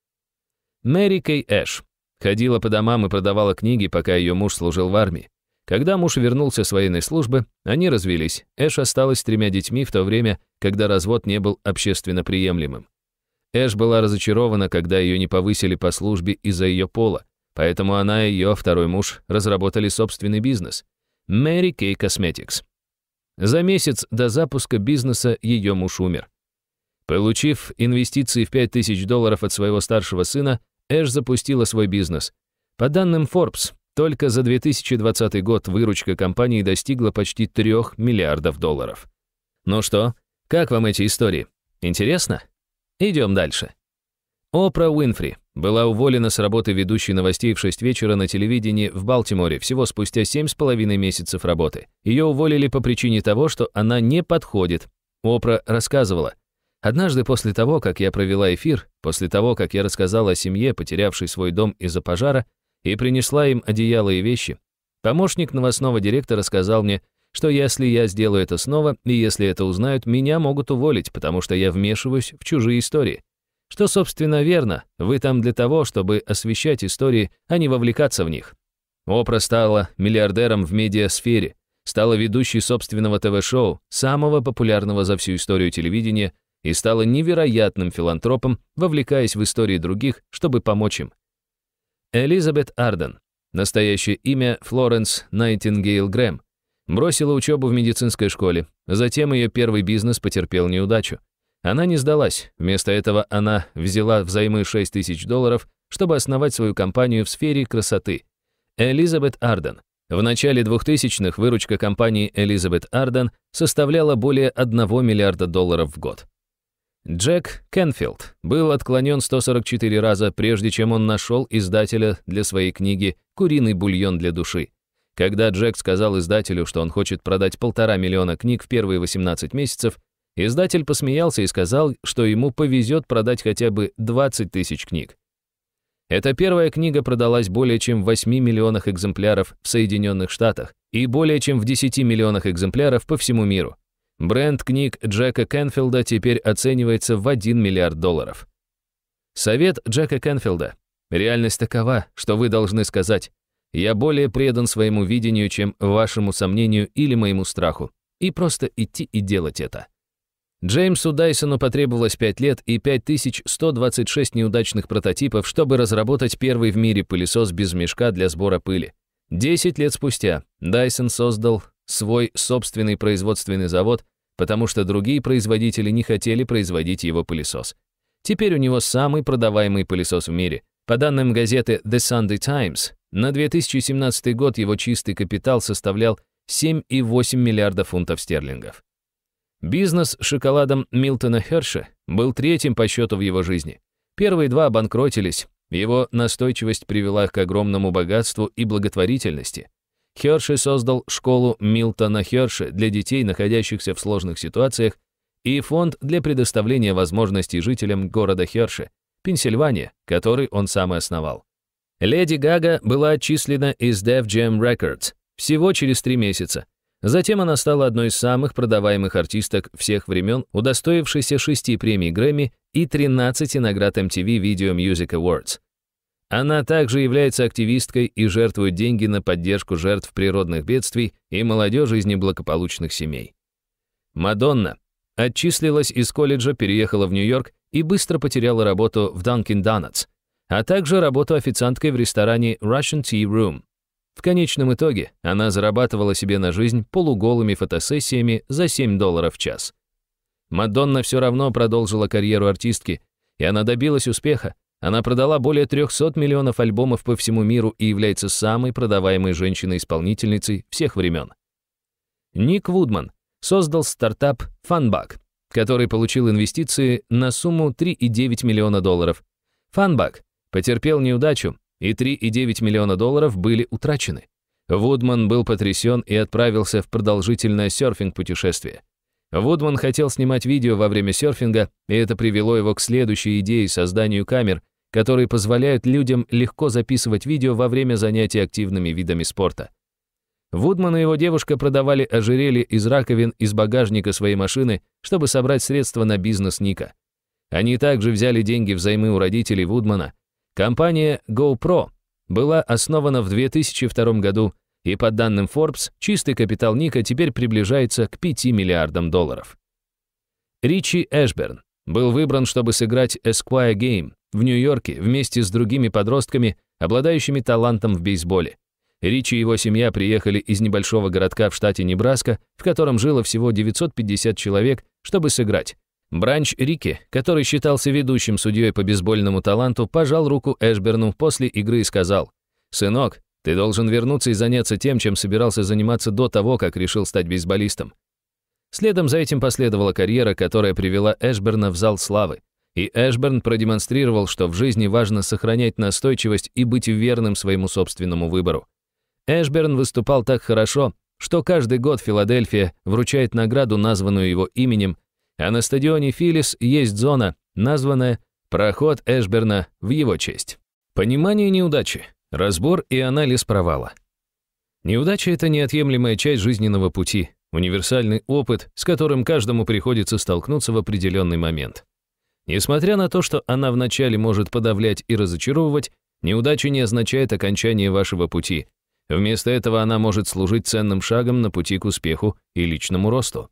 Мэри Кей Эш ходила по домам и продавала книги, пока ее муж служил в армии. Когда муж вернулся с военной службы, они развелись. Эш осталась с тремя детьми в то время, когда развод не был общественно приемлемым. Эш была разочарована, когда ее не повысили по службе из-за ее пола, поэтому она и ее второй муж разработали собственный бизнес – Mary Kay Cosmetics. За месяц до запуска бизнеса ее муж умер. Получив инвестиции в 5000 долларов от своего старшего сына, Эш запустила свой бизнес. По данным Forbes, только за 2020 год выручка компании достигла почти 3 миллиардов долларов. Ну что, как вам эти истории? Интересно? Идем дальше. Опра Уинфри была уволена с работы ведущей новостей в 6 вечера на телевидении в Балтиморе всего спустя 7,5 месяцев работы. Ее уволили по причине того, что она не подходит. Опра рассказывала. «Однажды после того, как я провела эфир, после того, как я рассказала о семье, потерявшей свой дом из-за пожара, и принесла им одеяло и вещи, помощник новостного директора сказал мне, что если я сделаю это снова, и если это узнают, меня могут уволить, потому что я вмешиваюсь в чужие истории. Что, собственно, верно, вы там для того, чтобы освещать истории, а не вовлекаться в них. Опра стала миллиардером в медиасфере, стала ведущей собственного ТВ-шоу, самого популярного за всю историю телевидения, и стала невероятным филантропом, вовлекаясь в истории других, чтобы помочь им. Элизабет Арден, настоящее имя Флоренс Найтингейл Грэм, бросила учебу в медицинской школе, затем ее первый бизнес потерпел неудачу. Она не сдалась, вместо этого она взяла взаймы 6 тысяч долларов, чтобы основать свою компанию в сфере красоты. Элизабет Арден. В начале 2000-х выручка компании Элизабет Арден составляла более 1 миллиарда долларов в год. Джек Кенфилд был отклонен 144 раза, прежде чем он нашел издателя для своей книги «Куриный бульон для души». Когда Джек сказал издателю, что он хочет продать полтора миллиона книг в первые 18 месяцев, издатель посмеялся и сказал, что ему повезет продать хотя бы 20 тысяч книг. Эта первая книга продалась более чем в 8 миллионах экземпляров в Соединенных Штатах и более чем в 10 миллионах экземпляров по всему миру. Бренд книг Джека Кенфилда теперь оценивается в 1 миллиард долларов. Совет Джека Кенфилда. Реальность такова, что вы должны сказать «Я более предан своему видению, чем вашему сомнению или моему страху», и просто идти и делать это. Джеймсу Дайсону потребовалось 5 лет и 5126 неудачных прототипов, чтобы разработать первый в мире пылесос без мешка для сбора пыли. 10 лет спустя Дайсон создал свой собственный производственный завод, потому что другие производители не хотели производить его пылесос. Теперь у него самый продаваемый пылесос в мире. По данным газеты The Sunday Times, на 2017 год его чистый капитал составлял 7,8 миллиарда фунтов стерлингов. Бизнес с шоколадом Милтона Херша был третьим по счету в его жизни. Первые два обанкротились, его настойчивость привела к огромному богатству и благотворительности. Херши создал школу Милтона Херши для детей, находящихся в сложных ситуациях, и фонд для предоставления возможностей жителям города Херши, Пенсильвания, который он сам и основал. Леди Гага была отчислена из Def Jam Records всего через три месяца. Затем она стала одной из самых продаваемых артисток всех времен, удостоившейся шести премий Грэмми и 13 наград MTV Video Music Awards. Она также является активисткой и жертвует деньги на поддержку жертв природных бедствий и молодежи из неблагополучных семей. Мадонна отчислилась из колледжа, переехала в Нью-Йорк и быстро потеряла работу в Dunkin' Donuts, а также работу официанткой в ресторане Russian Tea Room. В конечном итоге она зарабатывала себе на жизнь полуголыми фотосессиями за 7 долларов в час. Мадонна все равно продолжила карьеру артистки, и она добилась успеха, она продала более 300 миллионов альбомов по всему миру и является самой продаваемой женщиной-исполнительницей всех времен. Ник Вудман создал стартап Funback, который получил инвестиции на сумму 3,9 миллиона долларов. Funback потерпел неудачу, и 3,9 миллиона долларов были утрачены. Вудман был потрясен и отправился в продолжительное серфинг-путешествие. Вудман хотел снимать видео во время серфинга, и это привело его к следующей идее созданию камер, которые позволяют людям легко записывать видео во время занятий активными видами спорта. Вудман и его девушка продавали ожерелье из раковин из багажника своей машины, чтобы собрать средства на бизнес Ника. Они также взяли деньги взаймы у родителей Вудмана. Компания GoPro была основана в 2002 году и по данным Forbes, чистый капитал Ника теперь приближается к 5 миллиардам долларов. Ричи Эшберн был выбран, чтобы сыграть Esquire Game в Нью-Йорке вместе с другими подростками, обладающими талантом в бейсболе. Ричи и его семья приехали из небольшого городка в штате Небраска, в котором жило всего 950 человек, чтобы сыграть. Бранч Рики, который считался ведущим судьей по бейсбольному таланту, пожал руку Эшберну после игры и сказал, «Сынок, ты должен вернуться и заняться тем, чем собирался заниматься до того, как решил стать бейсболистом. Следом за этим последовала карьера, которая привела Эшберна в зал славы. И Эшберн продемонстрировал, что в жизни важно сохранять настойчивость и быть верным своему собственному выбору. Эшберн выступал так хорошо, что каждый год Филадельфия вручает награду, названную его именем, а на стадионе Филис есть зона, названная «Проход Эшберна в его честь». Понимание неудачи. Разбор и анализ провала. Неудача — это неотъемлемая часть жизненного пути, универсальный опыт, с которым каждому приходится столкнуться в определенный момент. Несмотря на то, что она вначале может подавлять и разочаровывать, неудача не означает окончание вашего пути. Вместо этого она может служить ценным шагом на пути к успеху и личному росту.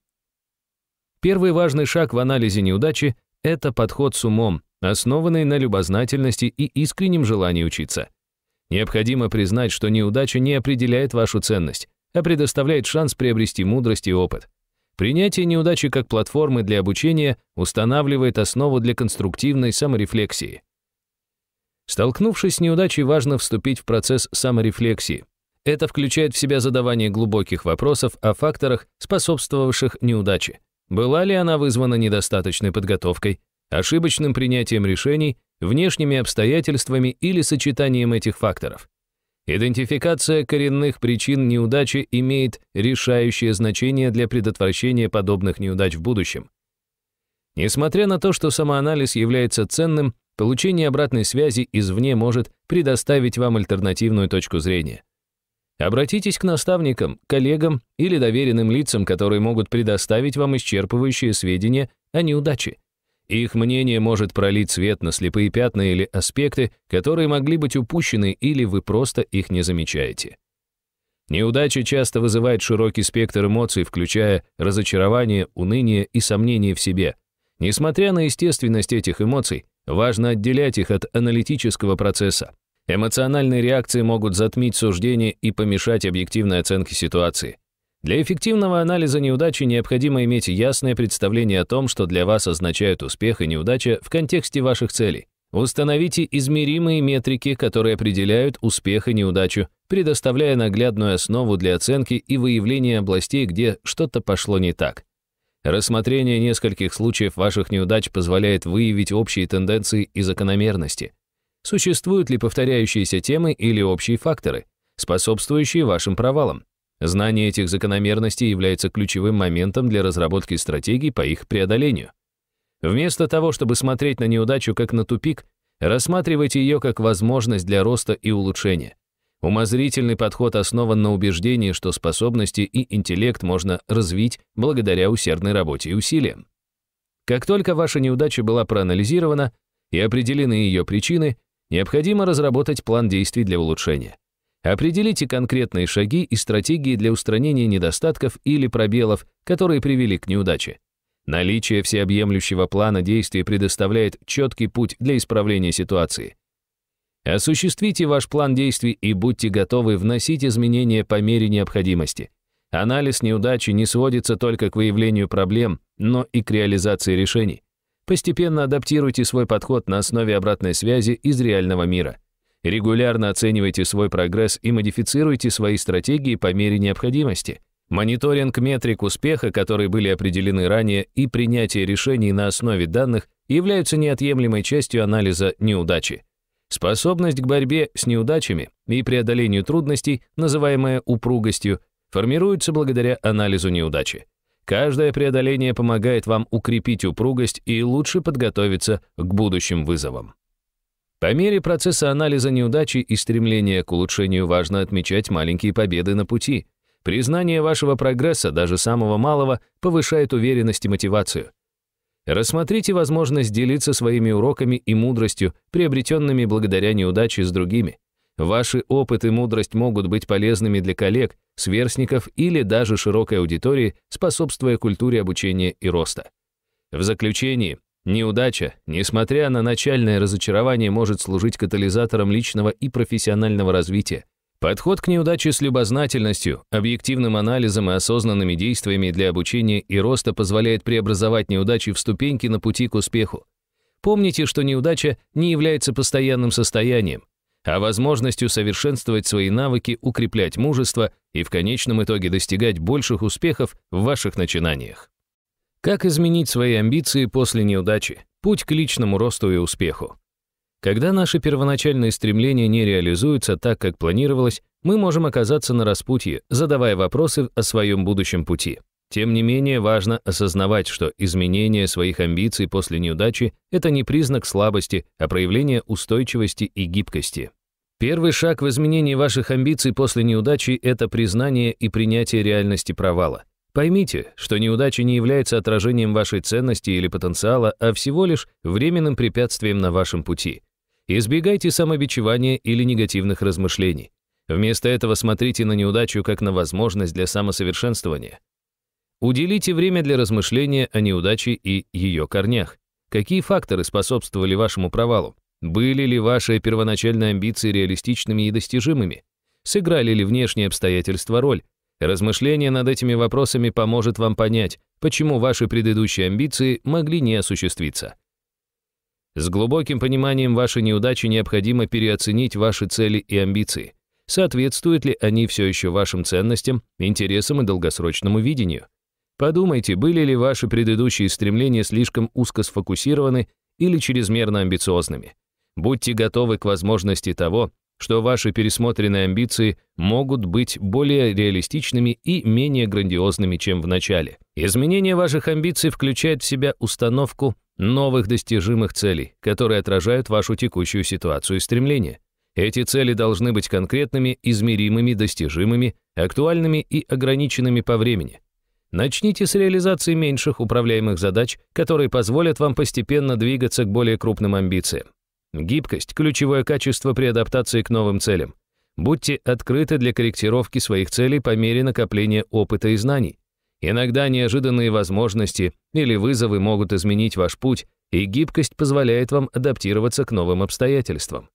Первый важный шаг в анализе неудачи — это подход с умом, основанный на любознательности и искреннем желании учиться. Необходимо признать, что неудача не определяет вашу ценность, а предоставляет шанс приобрести мудрость и опыт. Принятие неудачи как платформы для обучения устанавливает основу для конструктивной саморефлексии. Столкнувшись с неудачей, важно вступить в процесс саморефлексии. Это включает в себя задавание глубоких вопросов о факторах, способствовавших неудаче. Была ли она вызвана недостаточной подготовкой, ошибочным принятием решений, внешними обстоятельствами или сочетанием этих факторов. Идентификация коренных причин неудачи имеет решающее значение для предотвращения подобных неудач в будущем. Несмотря на то, что самоанализ является ценным, получение обратной связи извне может предоставить вам альтернативную точку зрения. Обратитесь к наставникам, коллегам или доверенным лицам, которые могут предоставить вам исчерпывающие сведения о неудаче их мнение может пролить свет на слепые пятна или аспекты, которые могли быть упущены или вы просто их не замечаете. Неудача часто вызывает широкий спектр эмоций, включая разочарование, уныние и сомнение в себе. Несмотря на естественность этих эмоций, важно отделять их от аналитического процесса. Эмоциональные реакции могут затмить суждение и помешать объективной оценке ситуации. Для эффективного анализа неудачи необходимо иметь ясное представление о том, что для вас означают успех и неудача в контексте ваших целей. Установите измеримые метрики, которые определяют успех и неудачу, предоставляя наглядную основу для оценки и выявления областей, где что-то пошло не так. Рассмотрение нескольких случаев ваших неудач позволяет выявить общие тенденции и закономерности. Существуют ли повторяющиеся темы или общие факторы, способствующие вашим провалам? Знание этих закономерностей является ключевым моментом для разработки стратегий по их преодолению. Вместо того, чтобы смотреть на неудачу как на тупик, рассматривайте ее как возможность для роста и улучшения. Умозрительный подход основан на убеждении, что способности и интеллект можно развить благодаря усердной работе и усилиям. Как только ваша неудача была проанализирована и определены ее причины, необходимо разработать план действий для улучшения. Определите конкретные шаги и стратегии для устранения недостатков или пробелов, которые привели к неудаче. Наличие всеобъемлющего плана действий предоставляет четкий путь для исправления ситуации. Осуществите ваш план действий и будьте готовы вносить изменения по мере необходимости. Анализ неудачи не сводится только к выявлению проблем, но и к реализации решений. Постепенно адаптируйте свой подход на основе обратной связи из реального мира. Регулярно оценивайте свой прогресс и модифицируйте свои стратегии по мере необходимости. Мониторинг метрик успеха, которые были определены ранее, и принятие решений на основе данных являются неотъемлемой частью анализа неудачи. Способность к борьбе с неудачами и преодолению трудностей, называемая упругостью, формируется благодаря анализу неудачи. Каждое преодоление помогает вам укрепить упругость и лучше подготовиться к будущим вызовам. По мере процесса анализа неудачи и стремления к улучшению важно отмечать маленькие победы на пути. Признание вашего прогресса, даже самого малого, повышает уверенность и мотивацию. Рассмотрите возможность делиться своими уроками и мудростью, приобретенными благодаря неудаче с другими. Ваши опыт и мудрость могут быть полезными для коллег, сверстников или даже широкой аудитории, способствуя культуре обучения и роста. В заключении, Неудача, несмотря на начальное разочарование, может служить катализатором личного и профессионального развития. Подход к неудаче с любознательностью, объективным анализом и осознанными действиями для обучения и роста позволяет преобразовать неудачи в ступеньки на пути к успеху. Помните, что неудача не является постоянным состоянием, а возможностью совершенствовать свои навыки, укреплять мужество и в конечном итоге достигать больших успехов в ваших начинаниях. Как изменить свои амбиции после неудачи? Путь к личному росту и успеху. Когда наши первоначальные стремления не реализуются так, как планировалось, мы можем оказаться на распутье, задавая вопросы о своем будущем пути. Тем не менее, важно осознавать, что изменение своих амбиций после неудачи – это не признак слабости, а проявление устойчивости и гибкости. Первый шаг в изменении ваших амбиций после неудачи – это признание и принятие реальности провала – Поймите, что неудача не является отражением вашей ценности или потенциала, а всего лишь временным препятствием на вашем пути. Избегайте самобичевания или негативных размышлений. Вместо этого смотрите на неудачу как на возможность для самосовершенствования. Уделите время для размышления о неудаче и ее корнях. Какие факторы способствовали вашему провалу? Были ли ваши первоначальные амбиции реалистичными и достижимыми? Сыграли ли внешние обстоятельства роль? Размышление над этими вопросами поможет вам понять, почему ваши предыдущие амбиции могли не осуществиться. С глубоким пониманием вашей неудачи необходимо переоценить ваши цели и амбиции. Соответствуют ли они все еще вашим ценностям, интересам и долгосрочному видению? Подумайте, были ли ваши предыдущие стремления слишком узко сфокусированы или чрезмерно амбициозными. Будьте готовы к возможности того, что ваши пересмотренные амбиции могут быть более реалистичными и менее грандиозными, чем в начале. Изменение ваших амбиций включает в себя установку новых достижимых целей, которые отражают вашу текущую ситуацию и стремления. Эти цели должны быть конкретными, измеримыми, достижимыми, актуальными и ограниченными по времени. Начните с реализации меньших управляемых задач, которые позволят вам постепенно двигаться к более крупным амбициям. Гибкость – ключевое качество при адаптации к новым целям. Будьте открыты для корректировки своих целей по мере накопления опыта и знаний. Иногда неожиданные возможности или вызовы могут изменить ваш путь, и гибкость позволяет вам адаптироваться к новым обстоятельствам.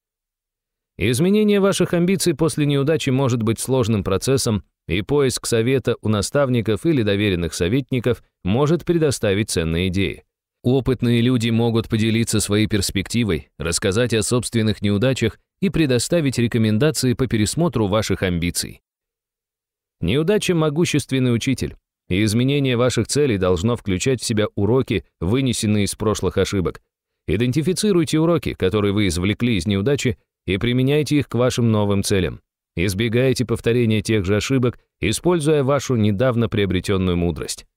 Изменение ваших амбиций после неудачи может быть сложным процессом, и поиск совета у наставников или доверенных советников может предоставить ценные идеи. Опытные люди могут поделиться своей перспективой, рассказать о собственных неудачах и предоставить рекомендации по пересмотру ваших амбиций. Неудача – могущественный учитель, и изменение ваших целей должно включать в себя уроки, вынесенные из прошлых ошибок. Идентифицируйте уроки, которые вы извлекли из неудачи, и применяйте их к вашим новым целям. Избегайте повторения тех же ошибок, используя вашу недавно приобретенную мудрость.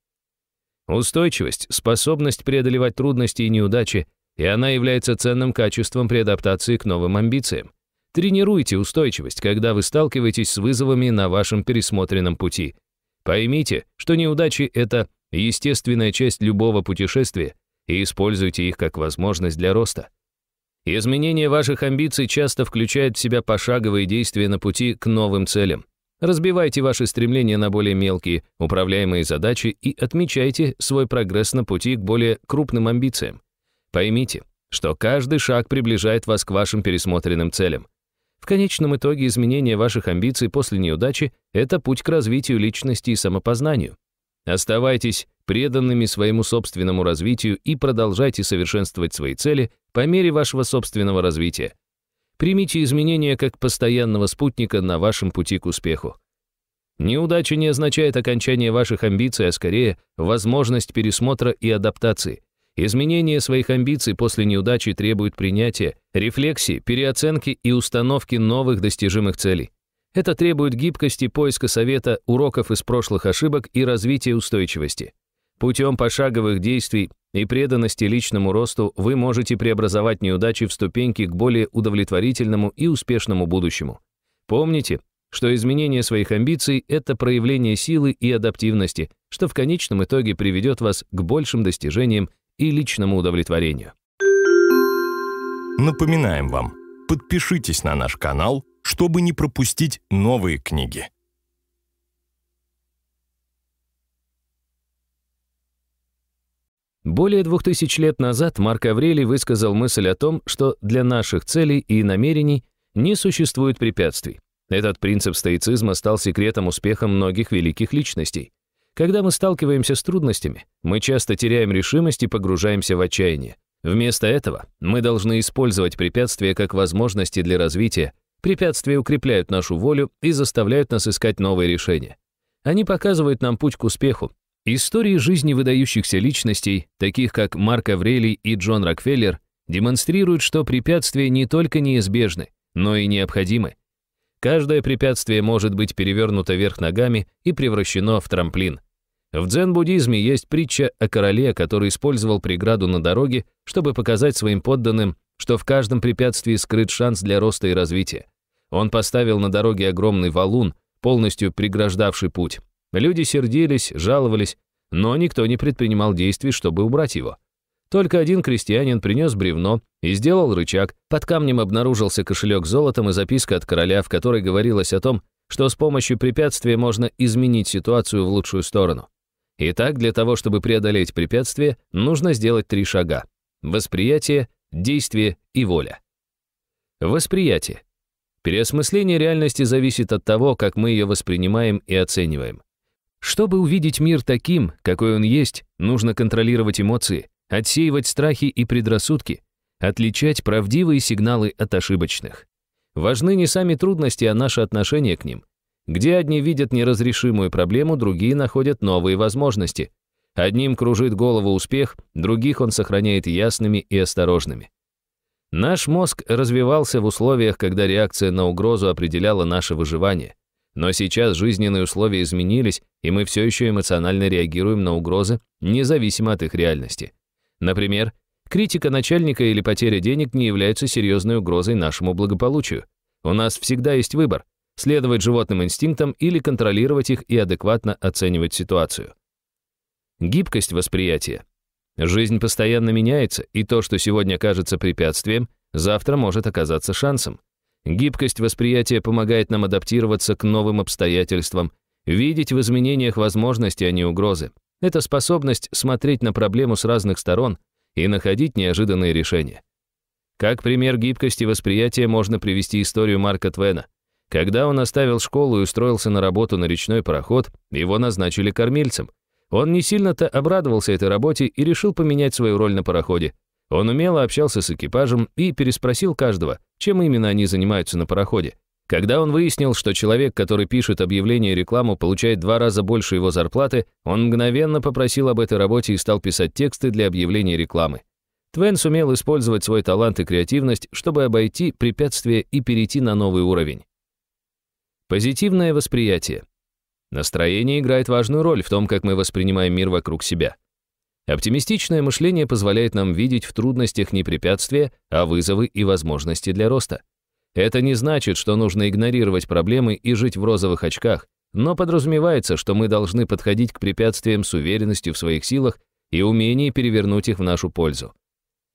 Устойчивость, способность преодолевать трудности и неудачи, и она является ценным качеством при адаптации к новым амбициям. Тренируйте устойчивость, когда вы сталкиваетесь с вызовами на вашем пересмотренном пути. Поймите, что неудачи — это естественная часть любого путешествия, и используйте их как возможность для роста. Изменение ваших амбиций часто включает в себя пошаговые действия на пути к новым целям. Разбивайте ваши стремления на более мелкие, управляемые задачи и отмечайте свой прогресс на пути к более крупным амбициям. Поймите, что каждый шаг приближает вас к вашим пересмотренным целям. В конечном итоге изменение ваших амбиций после неудачи – это путь к развитию личности и самопознанию. Оставайтесь преданными своему собственному развитию и продолжайте совершенствовать свои цели по мере вашего собственного развития. Примите изменения как постоянного спутника на вашем пути к успеху. Неудача не означает окончание ваших амбиций, а скорее возможность пересмотра и адаптации. Изменение своих амбиций после неудачи требует принятия, рефлексии, переоценки и установки новых достижимых целей. Это требует гибкости, поиска совета, уроков из прошлых ошибок и развития устойчивости. Путем пошаговых действий и преданности личному росту вы можете преобразовать неудачи в ступеньки к более удовлетворительному и успешному будущему. Помните, что изменение своих амбиций – это проявление силы и адаптивности, что в конечном итоге приведет вас к большим достижениям и личному удовлетворению. Напоминаем вам, подпишитесь на наш канал, чтобы не пропустить новые книги. Более двух тысяч лет назад Марк Аврелий высказал мысль о том, что для наших целей и намерений не существует препятствий. Этот принцип стоицизма стал секретом успеха многих великих личностей. Когда мы сталкиваемся с трудностями, мы часто теряем решимость и погружаемся в отчаяние. Вместо этого мы должны использовать препятствия как возможности для развития. Препятствия укрепляют нашу волю и заставляют нас искать новые решения. Они показывают нам путь к успеху, Истории жизни выдающихся личностей, таких как Марк Аврелий и Джон Рокфеллер, демонстрируют, что препятствия не только неизбежны, но и необходимы. Каждое препятствие может быть перевернуто вверх ногами и превращено в трамплин. В дзен-буддизме есть притча о короле, который использовал преграду на дороге, чтобы показать своим подданным, что в каждом препятствии скрыт шанс для роста и развития. Он поставил на дороге огромный валун, полностью преграждавший путь. Люди сердились, жаловались, но никто не предпринимал действий, чтобы убрать его. Только один крестьянин принес бревно и сделал рычаг. Под камнем обнаружился кошелек с золотом и записка от короля, в которой говорилось о том, что с помощью препятствия можно изменить ситуацию в лучшую сторону. Итак, для того, чтобы преодолеть препятствие, нужно сделать три шага. Восприятие, действие и воля. Восприятие. Переосмысление реальности зависит от того, как мы ее воспринимаем и оцениваем. Чтобы увидеть мир таким, какой он есть, нужно контролировать эмоции, отсеивать страхи и предрассудки, отличать правдивые сигналы от ошибочных. Важны не сами трудности, а наше отношение к ним. Где одни видят неразрешимую проблему, другие находят новые возможности. Одним кружит голову успех, других он сохраняет ясными и осторожными. Наш мозг развивался в условиях, когда реакция на угрозу определяла наше выживание. Но сейчас жизненные условия изменились, и мы все еще эмоционально реагируем на угрозы, независимо от их реальности. Например, критика начальника или потеря денег не являются серьезной угрозой нашему благополучию. У нас всегда есть выбор – следовать животным инстинктам или контролировать их и адекватно оценивать ситуацию. Гибкость восприятия. Жизнь постоянно меняется, и то, что сегодня кажется препятствием, завтра может оказаться шансом. Гибкость восприятия помогает нам адаптироваться к новым обстоятельствам, видеть в изменениях возможности, а не угрозы. Это способность смотреть на проблему с разных сторон и находить неожиданные решения. Как пример гибкости восприятия можно привести историю Марка Твена. Когда он оставил школу и устроился на работу на речной пароход, его назначили кормильцем. Он не сильно-то обрадовался этой работе и решил поменять свою роль на пароходе. Он умело общался с экипажем и переспросил каждого, чем именно они занимаются на пароходе. Когда он выяснил, что человек, который пишет объявление и рекламу, получает два раза больше его зарплаты, он мгновенно попросил об этой работе и стал писать тексты для объявлений и рекламы. Твен сумел использовать свой талант и креативность, чтобы обойти препятствия и перейти на новый уровень. Позитивное восприятие. Настроение играет важную роль в том, как мы воспринимаем мир вокруг себя. Оптимистичное мышление позволяет нам видеть в трудностях не препятствия, а вызовы и возможности для роста. Это не значит, что нужно игнорировать проблемы и жить в розовых очках, но подразумевается, что мы должны подходить к препятствиям с уверенностью в своих силах и умении перевернуть их в нашу пользу.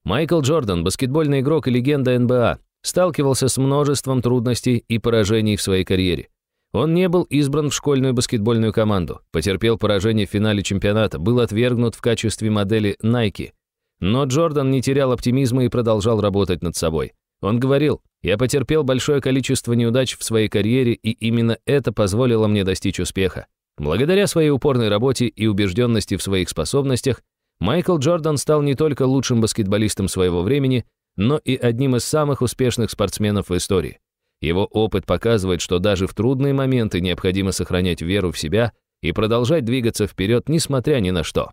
Майкл Джордан, баскетбольный игрок и легенда НБА, сталкивался с множеством трудностей и поражений в своей карьере. Он не был избран в школьную баскетбольную команду, потерпел поражение в финале чемпионата, был отвергнут в качестве модели Nike. Но Джордан не терял оптимизма и продолжал работать над собой. Он говорил, «Я потерпел большое количество неудач в своей карьере, и именно это позволило мне достичь успеха. Благодаря своей упорной работе и убежденности в своих способностях, Майкл Джордан стал не только лучшим баскетболистом своего времени, но и одним из самых успешных спортсменов в истории. Его опыт показывает, что даже в трудные моменты необходимо сохранять веру в себя и продолжать двигаться вперед, несмотря ни на что.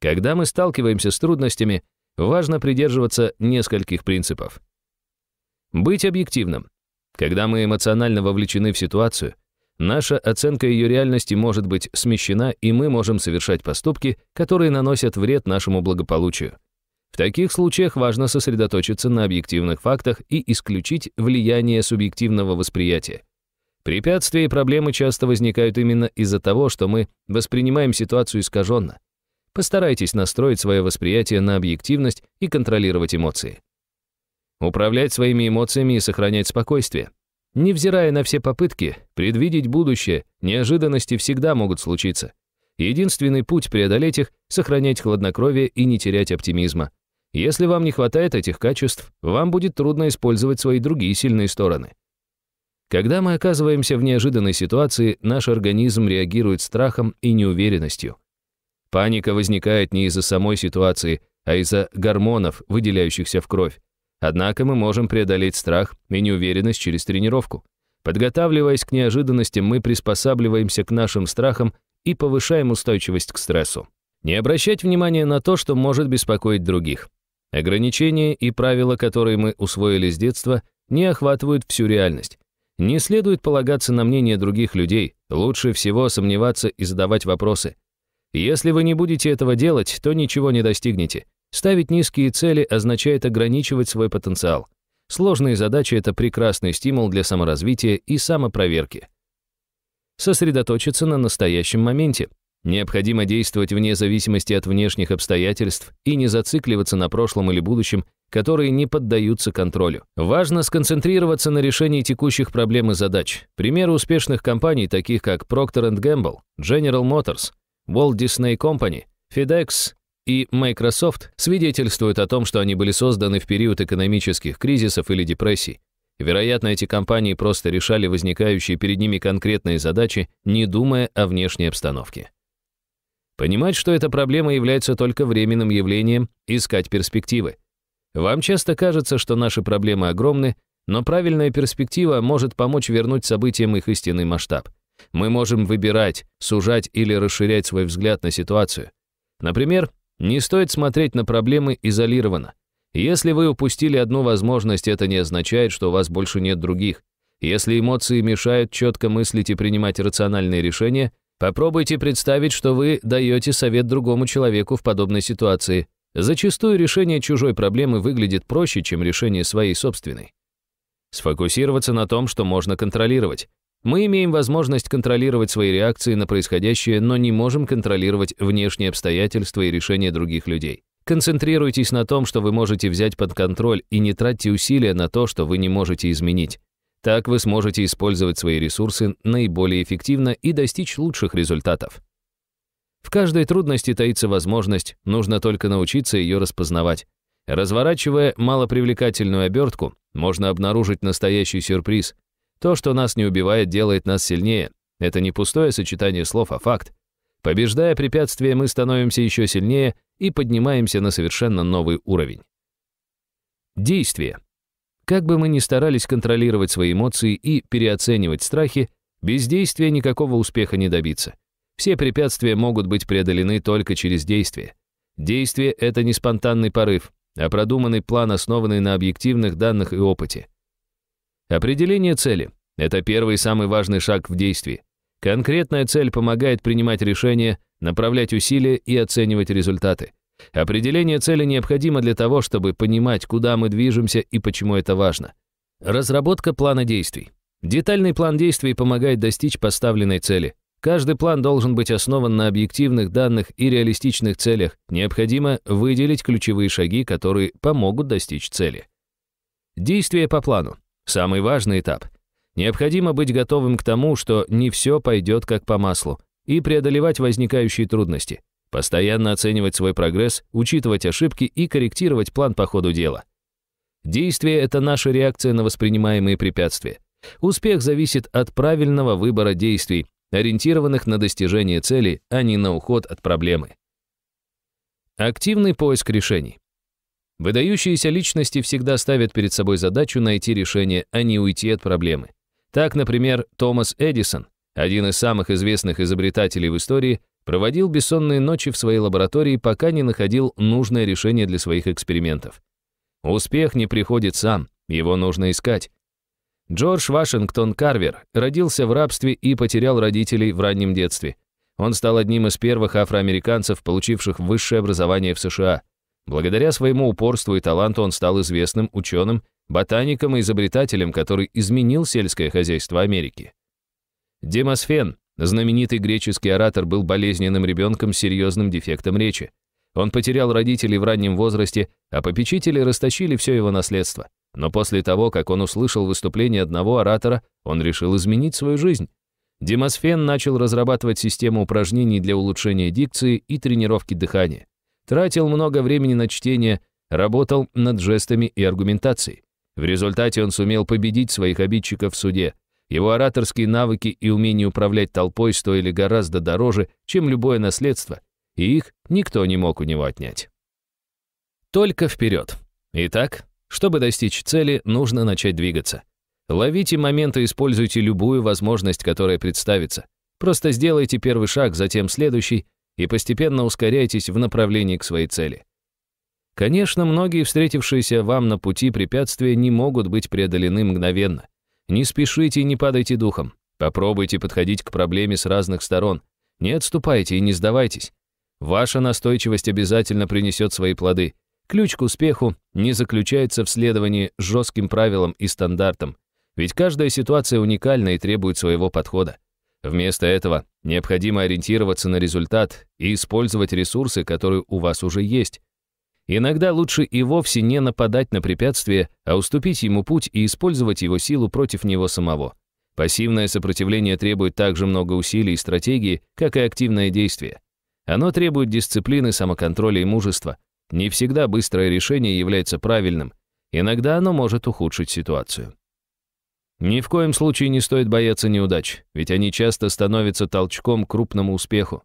Когда мы сталкиваемся с трудностями, важно придерживаться нескольких принципов. Быть объективным. Когда мы эмоционально вовлечены в ситуацию, наша оценка ее реальности может быть смещена, и мы можем совершать поступки, которые наносят вред нашему благополучию. В таких случаях важно сосредоточиться на объективных фактах и исключить влияние субъективного восприятия. Препятствия и проблемы часто возникают именно из-за того, что мы воспринимаем ситуацию искаженно. Постарайтесь настроить свое восприятие на объективность и контролировать эмоции. Управлять своими эмоциями и сохранять спокойствие. Невзирая на все попытки, предвидеть будущее, неожиданности всегда могут случиться. Единственный путь преодолеть их — сохранять хладнокровие и не терять оптимизма. Если вам не хватает этих качеств, вам будет трудно использовать свои другие сильные стороны. Когда мы оказываемся в неожиданной ситуации, наш организм реагирует страхом и неуверенностью. Паника возникает не из-за самой ситуации, а из-за гормонов, выделяющихся в кровь. Однако мы можем преодолеть страх и неуверенность через тренировку. Подготавливаясь к неожиданностям, мы приспосабливаемся к нашим страхам и повышаем устойчивость к стрессу. Не обращать внимания на то, что может беспокоить других. Ограничения и правила, которые мы усвоили с детства, не охватывают всю реальность. Не следует полагаться на мнение других людей, лучше всего сомневаться и задавать вопросы. Если вы не будете этого делать, то ничего не достигнете. Ставить низкие цели означает ограничивать свой потенциал. Сложные задачи — это прекрасный стимул для саморазвития и самопроверки. Сосредоточиться на настоящем моменте, Необходимо действовать вне зависимости от внешних обстоятельств и не зацикливаться на прошлом или будущем, которые не поддаются контролю. Важно сконцентрироваться на решении текущих проблем и задач. Примеры успешных компаний, таких как Procter Gamble, General Motors, Walt Disney Company, FedEx и Microsoft, свидетельствуют о том, что они были созданы в период экономических кризисов или депрессий. Вероятно, эти компании просто решали возникающие перед ними конкретные задачи, не думая о внешней обстановке. Понимать, что эта проблема является только временным явлением, искать перспективы. Вам часто кажется, что наши проблемы огромны, но правильная перспектива может помочь вернуть событиям их истинный масштаб. Мы можем выбирать, сужать или расширять свой взгляд на ситуацию. Например, не стоит смотреть на проблемы изолированно. Если вы упустили одну возможность, это не означает, что у вас больше нет других. Если эмоции мешают четко мыслить и принимать рациональные решения – Попробуйте представить, что вы даете совет другому человеку в подобной ситуации. Зачастую решение чужой проблемы выглядит проще, чем решение своей собственной. Сфокусироваться на том, что можно контролировать. Мы имеем возможность контролировать свои реакции на происходящее, но не можем контролировать внешние обстоятельства и решения других людей. Концентрируйтесь на том, что вы можете взять под контроль, и не тратьте усилия на то, что вы не можете изменить. Так вы сможете использовать свои ресурсы наиболее эффективно и достичь лучших результатов. В каждой трудности таится возможность, нужно только научиться ее распознавать. Разворачивая малопривлекательную обертку, можно обнаружить настоящий сюрприз. То, что нас не убивает, делает нас сильнее. Это не пустое сочетание слов, а факт. Побеждая препятствия, мы становимся еще сильнее и поднимаемся на совершенно новый уровень. Действие. Как бы мы ни старались контролировать свои эмоции и переоценивать страхи, бездействия никакого успеха не добиться. Все препятствия могут быть преодолены только через действие. Действие — это не спонтанный порыв, а продуманный план, основанный на объективных данных и опыте. Определение цели — это первый и самый важный шаг в действии. Конкретная цель помогает принимать решения, направлять усилия и оценивать результаты. Определение цели необходимо для того, чтобы понимать, куда мы движемся и почему это важно. Разработка плана действий. Детальный план действий помогает достичь поставленной цели. Каждый план должен быть основан на объективных данных и реалистичных целях. Необходимо выделить ключевые шаги, которые помогут достичь цели. Действие по плану. Самый важный этап. Необходимо быть готовым к тому, что не все пойдет как по маслу, и преодолевать возникающие трудности. Постоянно оценивать свой прогресс, учитывать ошибки и корректировать план по ходу дела. Действие – это наша реакция на воспринимаемые препятствия. Успех зависит от правильного выбора действий, ориентированных на достижение цели, а не на уход от проблемы. Активный поиск решений. Выдающиеся личности всегда ставят перед собой задачу найти решение, а не уйти от проблемы. Так, например, Томас Эдисон, один из самых известных изобретателей в истории, Проводил бессонные ночи в своей лаборатории, пока не находил нужное решение для своих экспериментов. Успех не приходит сам, его нужно искать. Джордж Вашингтон Карвер родился в рабстве и потерял родителей в раннем детстве. Он стал одним из первых афроамериканцев, получивших высшее образование в США. Благодаря своему упорству и таланту он стал известным ученым, ботаником и изобретателем, который изменил сельское хозяйство Америки. Демосфен, Знаменитый греческий оратор был болезненным ребенком с серьезным дефектом речи. Он потерял родителей в раннем возрасте, а попечители растащили все его наследство. Но после того, как он услышал выступление одного оратора, он решил изменить свою жизнь. Демосфен начал разрабатывать систему упражнений для улучшения дикции и тренировки дыхания. Тратил много времени на чтение, работал над жестами и аргументацией. В результате он сумел победить своих обидчиков в суде – его ораторские навыки и умение управлять толпой стоили гораздо дороже, чем любое наследство, и их никто не мог у него отнять. Только вперед. Итак, чтобы достичь цели, нужно начать двигаться. Ловите момент и используйте любую возможность, которая представится. Просто сделайте первый шаг, затем следующий, и постепенно ускоряйтесь в направлении к своей цели. Конечно, многие встретившиеся вам на пути препятствия не могут быть преодолены мгновенно. Не спешите и не падайте духом. Попробуйте подходить к проблеме с разных сторон. Не отступайте и не сдавайтесь. Ваша настойчивость обязательно принесет свои плоды. Ключ к успеху не заключается в следовании жестким правилам и стандартам, ведь каждая ситуация уникальна и требует своего подхода. Вместо этого необходимо ориентироваться на результат и использовать ресурсы, которые у вас уже есть. Иногда лучше и вовсе не нападать на препятствие, а уступить ему путь и использовать его силу против него самого. Пассивное сопротивление требует так же много усилий и стратегии, как и активное действие. Оно требует дисциплины, самоконтроля и мужества. Не всегда быстрое решение является правильным. Иногда оно может ухудшить ситуацию. Ни в коем случае не стоит бояться неудач, ведь они часто становятся толчком к крупному успеху.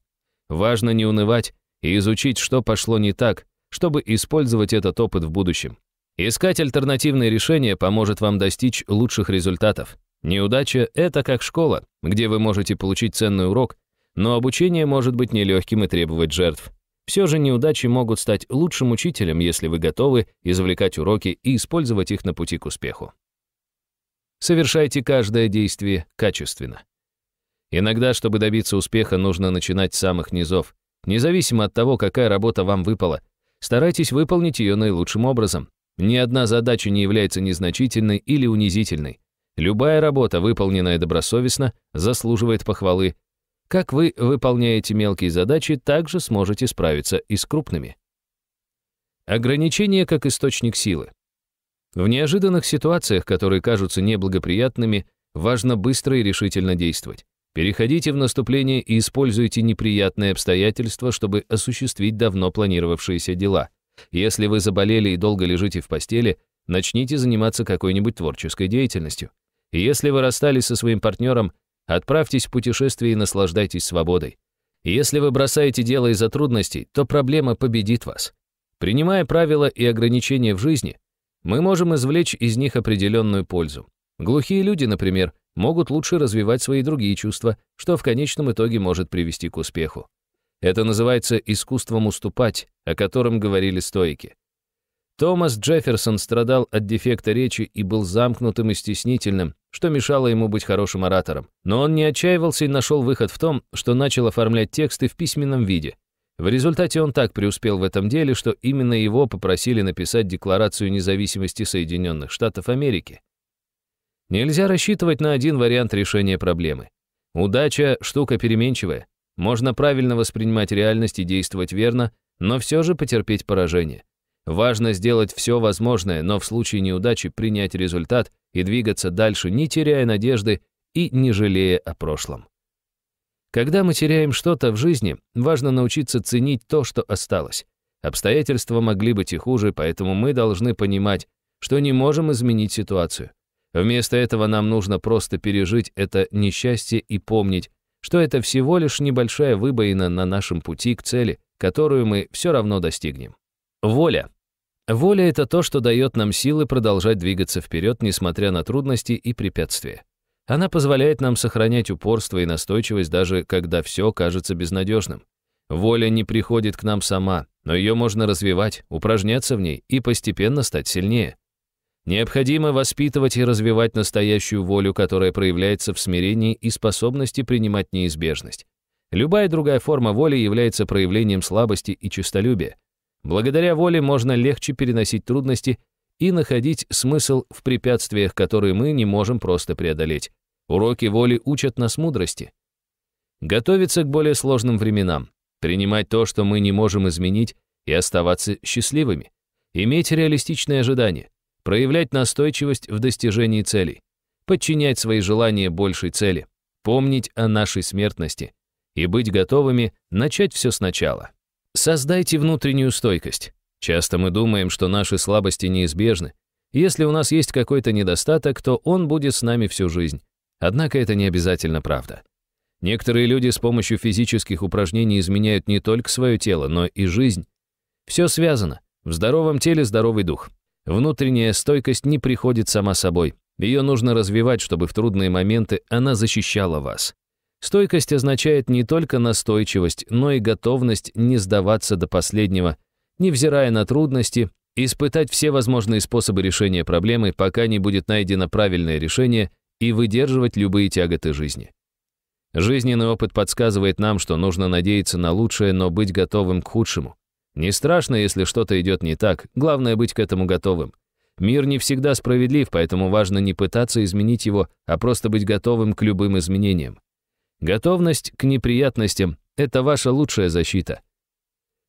Важно не унывать и изучить, что пошло не так, чтобы использовать этот опыт в будущем. Искать альтернативные решения поможет вам достичь лучших результатов. Неудача — это как школа, где вы можете получить ценный урок, но обучение может быть нелегким и требовать жертв. Все же неудачи могут стать лучшим учителем, если вы готовы извлекать уроки и использовать их на пути к успеху. Совершайте каждое действие качественно. Иногда, чтобы добиться успеха, нужно начинать с самых низов. Независимо от того, какая работа вам выпала, Старайтесь выполнить ее наилучшим образом. Ни одна задача не является незначительной или унизительной. Любая работа, выполненная добросовестно, заслуживает похвалы. Как вы выполняете мелкие задачи, также сможете справиться и с крупными. Ограничение как источник силы. В неожиданных ситуациях, которые кажутся неблагоприятными, важно быстро и решительно действовать. Переходите в наступление и используйте неприятные обстоятельства, чтобы осуществить давно планировавшиеся дела. Если вы заболели и долго лежите в постели, начните заниматься какой-нибудь творческой деятельностью. Если вы расстались со своим партнером, отправьтесь в путешествие и наслаждайтесь свободой. Если вы бросаете дело из-за трудностей, то проблема победит вас. Принимая правила и ограничения в жизни, мы можем извлечь из них определенную пользу. Глухие люди, например, могут лучше развивать свои другие чувства, что в конечном итоге может привести к успеху. Это называется искусством уступать, о котором говорили стоики. Томас Джефферсон страдал от дефекта речи и был замкнутым и стеснительным, что мешало ему быть хорошим оратором. Но он не отчаивался и нашел выход в том, что начал оформлять тексты в письменном виде. В результате он так преуспел в этом деле, что именно его попросили написать Декларацию независимости Соединенных Штатов Америки. Нельзя рассчитывать на один вариант решения проблемы. Удача – штука переменчивая. Можно правильно воспринимать реальность и действовать верно, но все же потерпеть поражение. Важно сделать все возможное, но в случае неудачи принять результат и двигаться дальше, не теряя надежды и не жалея о прошлом. Когда мы теряем что-то в жизни, важно научиться ценить то, что осталось. Обстоятельства могли быть и хуже, поэтому мы должны понимать, что не можем изменить ситуацию. Вместо этого нам нужно просто пережить это несчастье и помнить, что это всего лишь небольшая выбоина на нашем пути к цели, которую мы все равно достигнем. Воля. Воля — это то, что дает нам силы продолжать двигаться вперед, несмотря на трудности и препятствия. Она позволяет нам сохранять упорство и настойчивость, даже когда все кажется безнадежным. Воля не приходит к нам сама, но ее можно развивать, упражняться в ней и постепенно стать сильнее. Необходимо воспитывать и развивать настоящую волю, которая проявляется в смирении и способности принимать неизбежность. Любая другая форма воли является проявлением слабости и честолюбия. Благодаря воле можно легче переносить трудности и находить смысл в препятствиях, которые мы не можем просто преодолеть. Уроки воли учат нас мудрости. Готовиться к более сложным временам, принимать то, что мы не можем изменить, и оставаться счастливыми. Иметь реалистичные ожидания проявлять настойчивость в достижении целей, подчинять свои желания большей цели, помнить о нашей смертности и быть готовыми начать все сначала. Создайте внутреннюю стойкость. Часто мы думаем, что наши слабости неизбежны. Если у нас есть какой-то недостаток, то он будет с нами всю жизнь. Однако это не обязательно правда. Некоторые люди с помощью физических упражнений изменяют не только свое тело, но и жизнь. Все связано. В здоровом теле здоровый дух. Внутренняя стойкость не приходит сама собой. Ее нужно развивать, чтобы в трудные моменты она защищала вас. Стойкость означает не только настойчивость, но и готовность не сдаваться до последнего, невзирая на трудности, испытать все возможные способы решения проблемы, пока не будет найдено правильное решение, и выдерживать любые тяготы жизни. Жизненный опыт подсказывает нам, что нужно надеяться на лучшее, но быть готовым к худшему. Не страшно, если что-то идет не так, главное быть к этому готовым. Мир не всегда справедлив, поэтому важно не пытаться изменить его, а просто быть готовым к любым изменениям. Готовность к неприятностям – это ваша лучшая защита.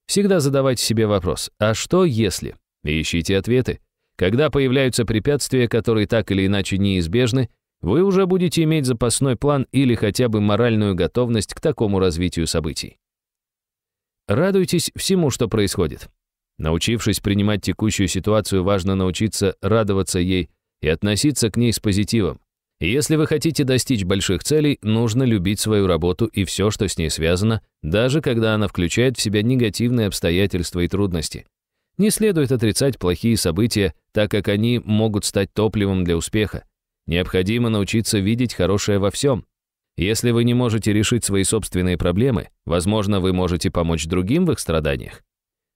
Всегда задавайте себе вопрос «А что если?» и ищите ответы. Когда появляются препятствия, которые так или иначе неизбежны, вы уже будете иметь запасной план или хотя бы моральную готовность к такому развитию событий. Радуйтесь всему, что происходит. Научившись принимать текущую ситуацию, важно научиться радоваться ей и относиться к ней с позитивом. И если вы хотите достичь больших целей, нужно любить свою работу и все, что с ней связано, даже когда она включает в себя негативные обстоятельства и трудности. Не следует отрицать плохие события, так как они могут стать топливом для успеха. Необходимо научиться видеть хорошее во всем, если вы не можете решить свои собственные проблемы, возможно, вы можете помочь другим в их страданиях.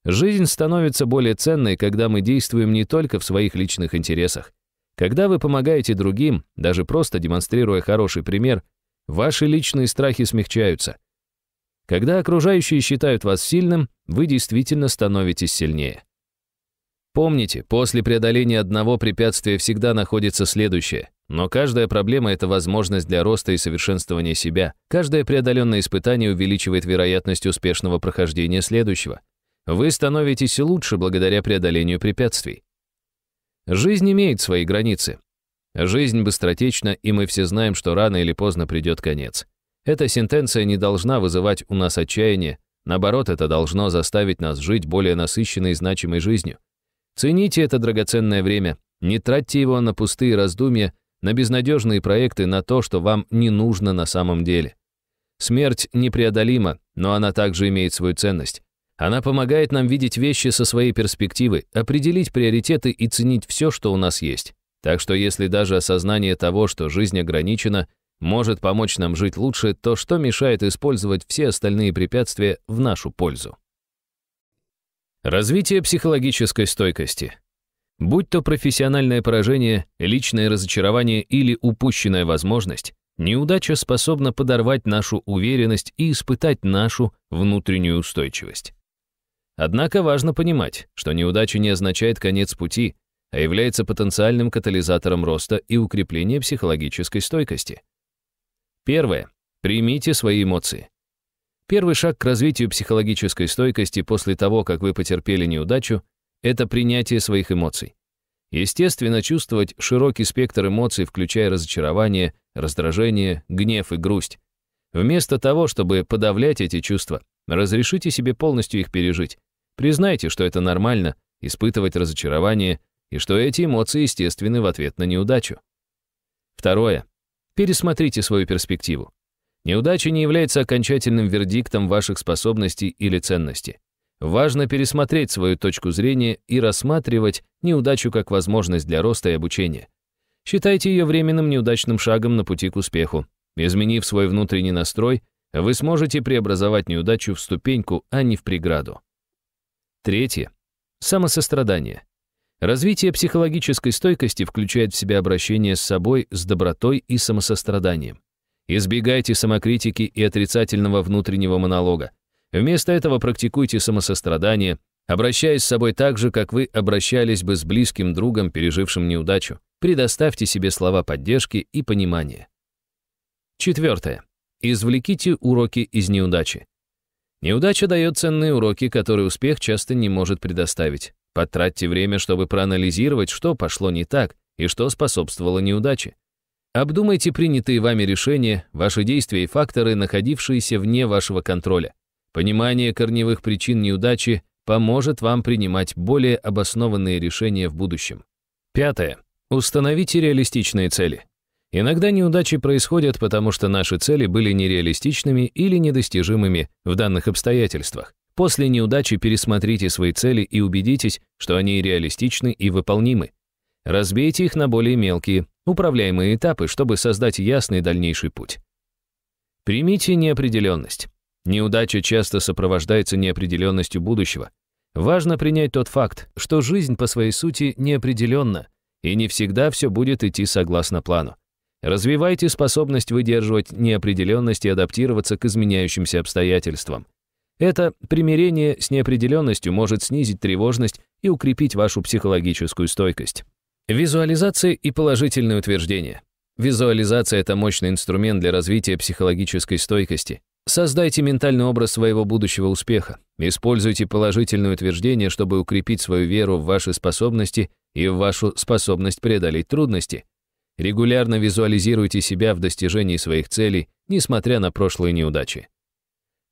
Жизнь становится более ценной, когда мы действуем не только в своих личных интересах. Когда вы помогаете другим, даже просто демонстрируя хороший пример, ваши личные страхи смягчаются. Когда окружающие считают вас сильным, вы действительно становитесь сильнее. Помните, после преодоления одного препятствия всегда находится следующее. Но каждая проблема — это возможность для роста и совершенствования себя. Каждое преодоленное испытание увеличивает вероятность успешного прохождения следующего. Вы становитесь лучше благодаря преодолению препятствий. Жизнь имеет свои границы. Жизнь быстротечна, и мы все знаем, что рано или поздно придет конец. Эта сентенция не должна вызывать у нас отчаяние, наоборот, это должно заставить нас жить более насыщенной и значимой жизнью. Цените это драгоценное время, не тратьте его на пустые раздумья на безнадежные проекты, на то, что вам не нужно на самом деле. Смерть непреодолима, но она также имеет свою ценность. Она помогает нам видеть вещи со своей перспективы, определить приоритеты и ценить все, что у нас есть. Так что если даже осознание того, что жизнь ограничена, может помочь нам жить лучше, то что мешает использовать все остальные препятствия в нашу пользу? Развитие психологической стойкости. Будь то профессиональное поражение, личное разочарование или упущенная возможность, неудача способна подорвать нашу уверенность и испытать нашу внутреннюю устойчивость. Однако важно понимать, что неудача не означает конец пути, а является потенциальным катализатором роста и укрепления психологической стойкости. Первое. Примите свои эмоции. Первый шаг к развитию психологической стойкости после того, как вы потерпели неудачу, это принятие своих эмоций. Естественно, чувствовать широкий спектр эмоций, включая разочарование, раздражение, гнев и грусть. Вместо того, чтобы подавлять эти чувства, разрешите себе полностью их пережить. Признайте, что это нормально, испытывать разочарование, и что эти эмоции естественны в ответ на неудачу. Второе. Пересмотрите свою перспективу. Неудача не является окончательным вердиктом ваших способностей или ценностей. Важно пересмотреть свою точку зрения и рассматривать неудачу как возможность для роста и обучения. Считайте ее временным неудачным шагом на пути к успеху. Изменив свой внутренний настрой, вы сможете преобразовать неудачу в ступеньку, а не в преграду. Третье. Самосострадание. Развитие психологической стойкости включает в себя обращение с собой с добротой и самосостраданием. Избегайте самокритики и отрицательного внутреннего монолога. Вместо этого практикуйте самосострадание, обращаясь с собой так же, как вы обращались бы с близким другом, пережившим неудачу. Предоставьте себе слова поддержки и понимания. Четвертое. Извлеките уроки из неудачи. Неудача дает ценные уроки, которые успех часто не может предоставить. Потратьте время, чтобы проанализировать, что пошло не так и что способствовало неудаче. Обдумайте принятые вами решения, ваши действия и факторы, находившиеся вне вашего контроля. Понимание корневых причин неудачи поможет вам принимать более обоснованные решения в будущем. Пятое. Установите реалистичные цели. Иногда неудачи происходят, потому что наши цели были нереалистичными или недостижимыми в данных обстоятельствах. После неудачи пересмотрите свои цели и убедитесь, что они реалистичны и выполнимы. Разбейте их на более мелкие, управляемые этапы, чтобы создать ясный дальнейший путь. Примите неопределенность. Неудача часто сопровождается неопределенностью будущего. Важно принять тот факт, что жизнь по своей сути неопределенна, и не всегда все будет идти согласно плану. Развивайте способность выдерживать неопределенность и адаптироваться к изменяющимся обстоятельствам. Это примирение с неопределенностью может снизить тревожность и укрепить вашу психологическую стойкость. Визуализация и положительные утверждения. Визуализация – это мощный инструмент для развития психологической стойкости. Создайте ментальный образ своего будущего успеха. Используйте положительные утверждения, чтобы укрепить свою веру в ваши способности и в вашу способность преодолеть трудности. Регулярно визуализируйте себя в достижении своих целей, несмотря на прошлые неудачи.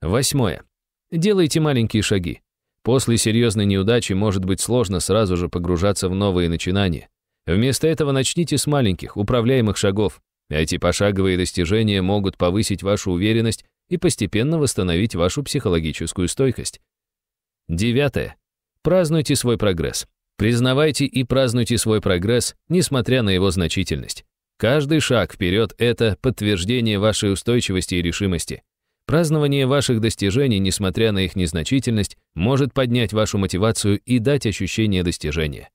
Восьмое. Делайте маленькие шаги. После серьезной неудачи может быть сложно сразу же погружаться в новые начинания. Вместо этого начните с маленьких, управляемых шагов. Эти пошаговые достижения могут повысить вашу уверенность и постепенно восстановить вашу психологическую стойкость. Девятое. Празднуйте свой прогресс. Признавайте и празднуйте свой прогресс, несмотря на его значительность. Каждый шаг вперед — это подтверждение вашей устойчивости и решимости. Празднование ваших достижений, несмотря на их незначительность, может поднять вашу мотивацию и дать ощущение достижения.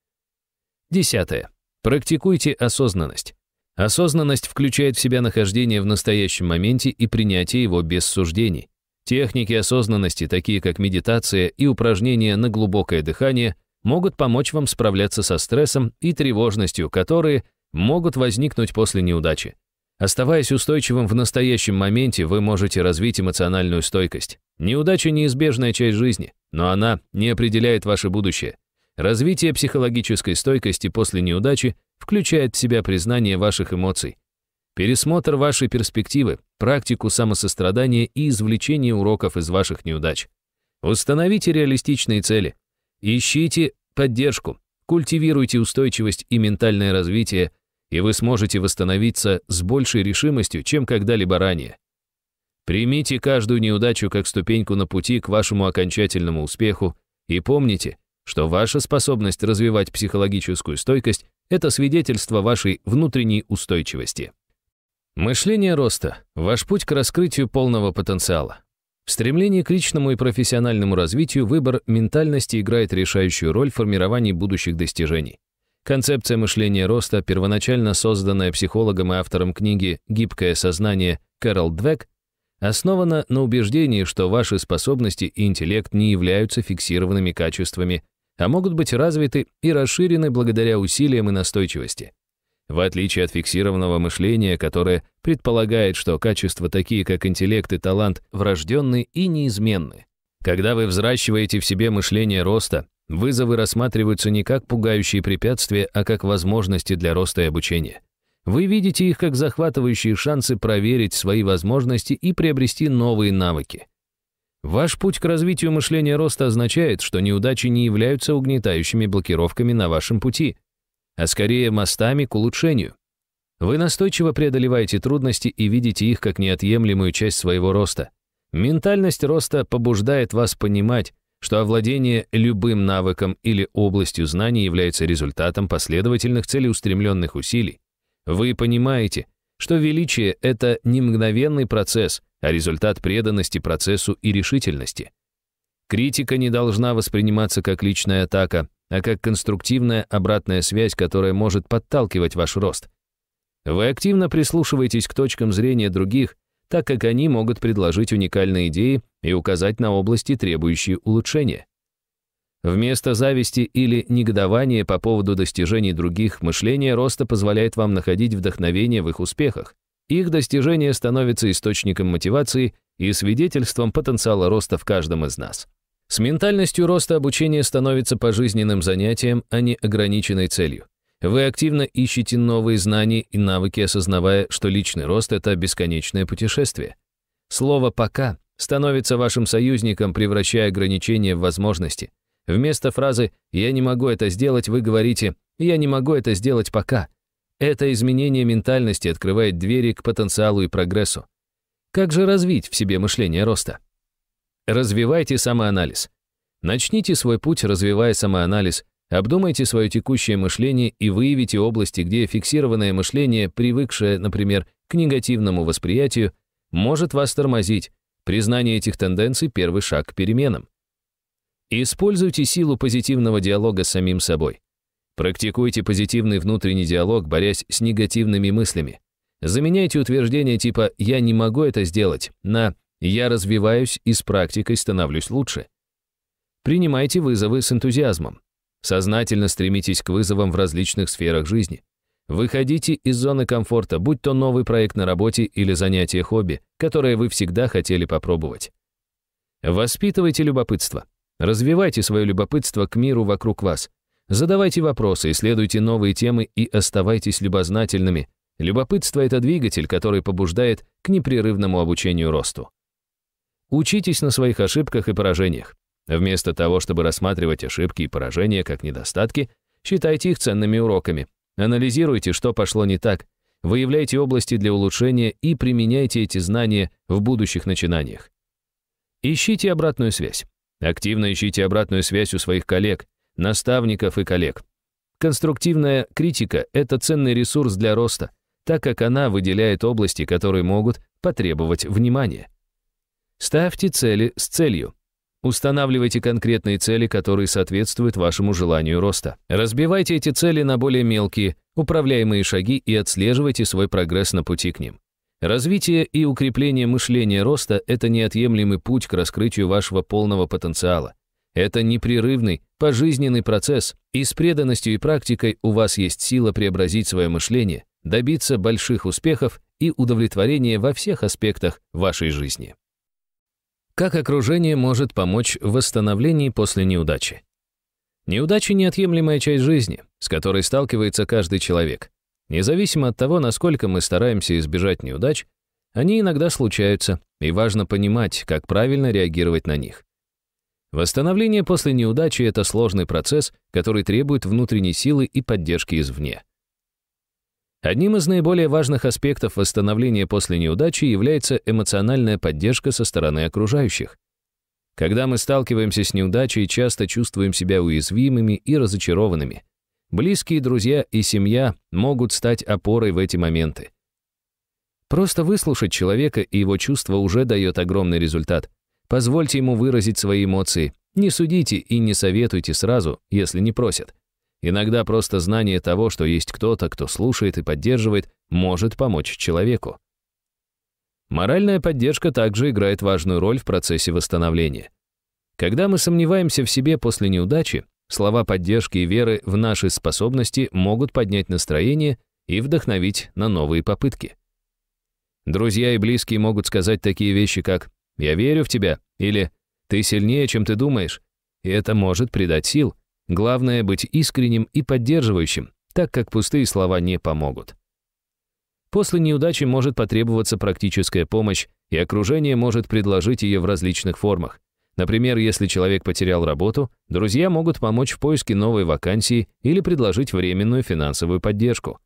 Десятое. Практикуйте осознанность. Осознанность включает в себя нахождение в настоящем моменте и принятие его без суждений. Техники осознанности, такие как медитация и упражнения на глубокое дыхание, могут помочь вам справляться со стрессом и тревожностью, которые могут возникнуть после неудачи. Оставаясь устойчивым в настоящем моменте, вы можете развить эмоциональную стойкость. Неудача – неизбежная часть жизни, но она не определяет ваше будущее. Развитие психологической стойкости после неудачи включает в себя признание ваших эмоций, пересмотр вашей перспективы, практику самосострадания и извлечение уроков из ваших неудач. Установите реалистичные цели. Ищите поддержку, культивируйте устойчивость и ментальное развитие, и вы сможете восстановиться с большей решимостью, чем когда-либо ранее. Примите каждую неудачу как ступеньку на пути к вашему окончательному успеху и помните, что ваша способность развивать психологическую стойкость – это свидетельство вашей внутренней устойчивости. Мышление роста – ваш путь к раскрытию полного потенциала. В стремлении к личному и профессиональному развитию выбор ментальности играет решающую роль в формировании будущих достижений. Концепция мышления роста, первоначально созданная психологом и автором книги «Гибкое сознание» Кэрол Двек, основана на убеждении, что ваши способности и интеллект не являются фиксированными качествами а могут быть развиты и расширены благодаря усилиям и настойчивости. В отличие от фиксированного мышления, которое предполагает, что качества такие, как интеллект и талант, врожденны и неизменны. Когда вы взращиваете в себе мышление роста, вызовы рассматриваются не как пугающие препятствия, а как возможности для роста и обучения. Вы видите их как захватывающие шансы проверить свои возможности и приобрести новые навыки. Ваш путь к развитию мышления роста означает, что неудачи не являются угнетающими блокировками на вашем пути, а скорее мостами к улучшению. Вы настойчиво преодолеваете трудности и видите их как неотъемлемую часть своего роста. Ментальность роста побуждает вас понимать, что овладение любым навыком или областью знаний является результатом последовательных целеустремленных усилий. Вы понимаете, что величие — это не мгновенный процесс, а результат преданности процессу и решительности. Критика не должна восприниматься как личная атака, а как конструктивная обратная связь, которая может подталкивать ваш рост. Вы активно прислушиваетесь к точкам зрения других, так как они могут предложить уникальные идеи и указать на области, требующие улучшения. Вместо зависти или негодования по поводу достижений других, мышление роста позволяет вам находить вдохновение в их успехах. Их достижение становится источником мотивации и свидетельством потенциала роста в каждом из нас. С ментальностью роста обучение становится пожизненным занятием, а не ограниченной целью. Вы активно ищете новые знания и навыки, осознавая, что личный рост — это бесконечное путешествие. Слово «пока» становится вашим союзником, превращая ограничения в возможности. Вместо фразы «я не могу это сделать» вы говорите «я не могу это сделать пока», это изменение ментальности открывает двери к потенциалу и прогрессу. Как же развить в себе мышление роста? Развивайте самоанализ. Начните свой путь, развивая самоанализ, обдумайте свое текущее мышление и выявите области, где фиксированное мышление, привыкшее, например, к негативному восприятию, может вас тормозить. Признание этих тенденций – первый шаг к переменам. Используйте силу позитивного диалога с самим собой. Практикуйте позитивный внутренний диалог, борясь с негативными мыслями. Заменяйте утверждения типа «я не могу это сделать» на «я развиваюсь и с практикой становлюсь лучше». Принимайте вызовы с энтузиазмом. Сознательно стремитесь к вызовам в различных сферах жизни. Выходите из зоны комфорта, будь то новый проект на работе или занятие хобби, которое вы всегда хотели попробовать. Воспитывайте любопытство. Развивайте свое любопытство к миру вокруг вас. Задавайте вопросы, исследуйте новые темы и оставайтесь любознательными. Любопытство — это двигатель, который побуждает к непрерывному обучению росту. Учитесь на своих ошибках и поражениях. Вместо того, чтобы рассматривать ошибки и поражения как недостатки, считайте их ценными уроками. Анализируйте, что пошло не так, выявляйте области для улучшения и применяйте эти знания в будущих начинаниях. Ищите обратную связь. Активно ищите обратную связь у своих коллег, наставников и коллег. Конструктивная критика – это ценный ресурс для роста, так как она выделяет области, которые могут потребовать внимания. Ставьте цели с целью. Устанавливайте конкретные цели, которые соответствуют вашему желанию роста. Разбивайте эти цели на более мелкие, управляемые шаги и отслеживайте свой прогресс на пути к ним. Развитие и укрепление мышления роста – это неотъемлемый путь к раскрытию вашего полного потенциала. Это непрерывный, пожизненный процесс, и с преданностью и практикой у вас есть сила преобразить свое мышление, добиться больших успехов и удовлетворения во всех аспектах вашей жизни. Как окружение может помочь в восстановлении после неудачи? Неудача – неотъемлемая часть жизни, с которой сталкивается каждый человек. Независимо от того, насколько мы стараемся избежать неудач, они иногда случаются, и важно понимать, как правильно реагировать на них. Восстановление после неудачи – это сложный процесс, который требует внутренней силы и поддержки извне. Одним из наиболее важных аспектов восстановления после неудачи является эмоциональная поддержка со стороны окружающих. Когда мы сталкиваемся с неудачей, часто чувствуем себя уязвимыми и разочарованными. Близкие друзья и семья могут стать опорой в эти моменты. Просто выслушать человека и его чувства уже дает огромный результат – Позвольте ему выразить свои эмоции. Не судите и не советуйте сразу, если не просят. Иногда просто знание того, что есть кто-то, кто слушает и поддерживает, может помочь человеку. Моральная поддержка также играет важную роль в процессе восстановления. Когда мы сомневаемся в себе после неудачи, слова поддержки и веры в наши способности могут поднять настроение и вдохновить на новые попытки. Друзья и близкие могут сказать такие вещи, как «Я верю в тебя» или «Ты сильнее, чем ты думаешь». И это может придать сил. Главное — быть искренним и поддерживающим, так как пустые слова не помогут. После неудачи может потребоваться практическая помощь, и окружение может предложить ее в различных формах. Например, если человек потерял работу, друзья могут помочь в поиске новой вакансии или предложить временную финансовую поддержку.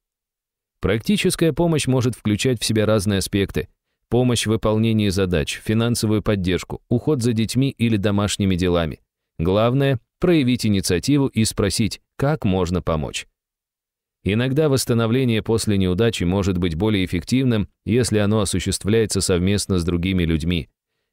Практическая помощь может включать в себя разные аспекты, помощь в выполнении задач, финансовую поддержку, уход за детьми или домашними делами. Главное – проявить инициативу и спросить, как можно помочь. Иногда восстановление после неудачи может быть более эффективным, если оно осуществляется совместно с другими людьми.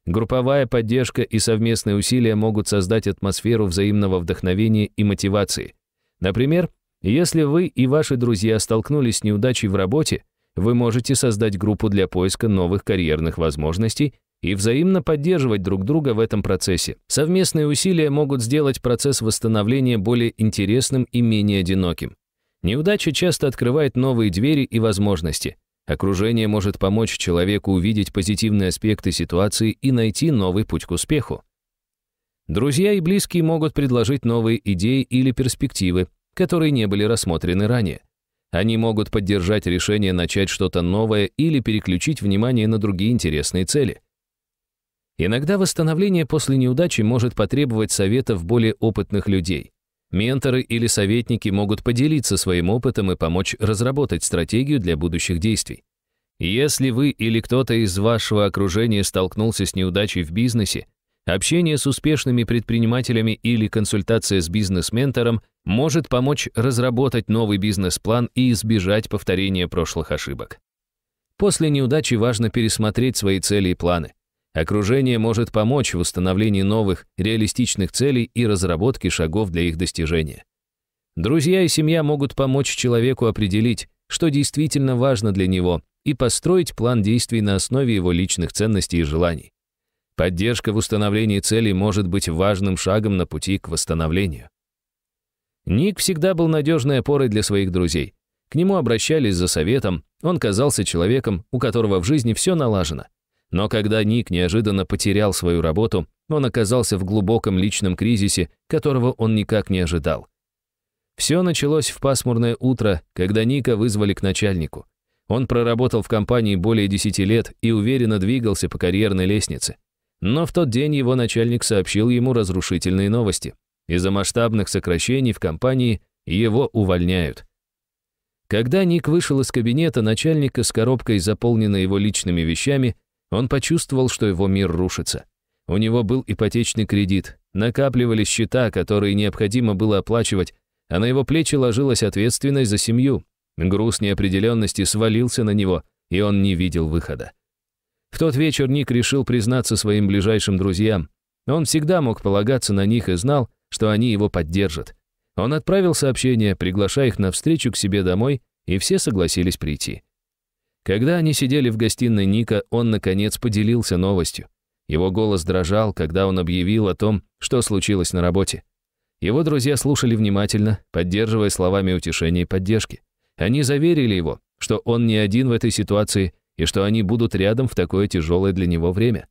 Групповая поддержка и совместные усилия могут создать атмосферу взаимного вдохновения и мотивации. Например, если вы и ваши друзья столкнулись с неудачей в работе, вы можете создать группу для поиска новых карьерных возможностей и взаимно поддерживать друг друга в этом процессе. Совместные усилия могут сделать процесс восстановления более интересным и менее одиноким. Неудача часто открывает новые двери и возможности. Окружение может помочь человеку увидеть позитивные аспекты ситуации и найти новый путь к успеху. Друзья и близкие могут предложить новые идеи или перспективы, которые не были рассмотрены ранее. Они могут поддержать решение начать что-то новое или переключить внимание на другие интересные цели. Иногда восстановление после неудачи может потребовать советов более опытных людей. Менторы или советники могут поделиться своим опытом и помочь разработать стратегию для будущих действий. Если вы или кто-то из вашего окружения столкнулся с неудачей в бизнесе, Общение с успешными предпринимателями или консультация с бизнес-ментором может помочь разработать новый бизнес-план и избежать повторения прошлых ошибок. После неудачи важно пересмотреть свои цели и планы. Окружение может помочь в установлении новых, реалистичных целей и разработке шагов для их достижения. Друзья и семья могут помочь человеку определить, что действительно важно для него, и построить план действий на основе его личных ценностей и желаний. Поддержка в установлении целей может быть важным шагом на пути к восстановлению. Ник всегда был надежной опорой для своих друзей. К нему обращались за советом, он казался человеком, у которого в жизни все налажено. Но когда Ник неожиданно потерял свою работу, он оказался в глубоком личном кризисе, которого он никак не ожидал. Все началось в пасмурное утро, когда Ника вызвали к начальнику. Он проработал в компании более 10 лет и уверенно двигался по карьерной лестнице. Но в тот день его начальник сообщил ему разрушительные новости. Из-за масштабных сокращений в компании его увольняют. Когда Ник вышел из кабинета начальника с коробкой, заполненной его личными вещами, он почувствовал, что его мир рушится. У него был ипотечный кредит, накапливались счета, которые необходимо было оплачивать, а на его плечи ложилась ответственность за семью. Груз неопределенности свалился на него, и он не видел выхода. В тот вечер Ник решил признаться своим ближайшим друзьям. Он всегда мог полагаться на них и знал, что они его поддержат. Он отправил сообщение, приглашая их на встречу к себе домой, и все согласились прийти. Когда они сидели в гостиной Ника, он, наконец, поделился новостью. Его голос дрожал, когда он объявил о том, что случилось на работе. Его друзья слушали внимательно, поддерживая словами утешения и поддержки. Они заверили его, что он не один в этой ситуации и что они будут рядом в такое тяжелое для него время.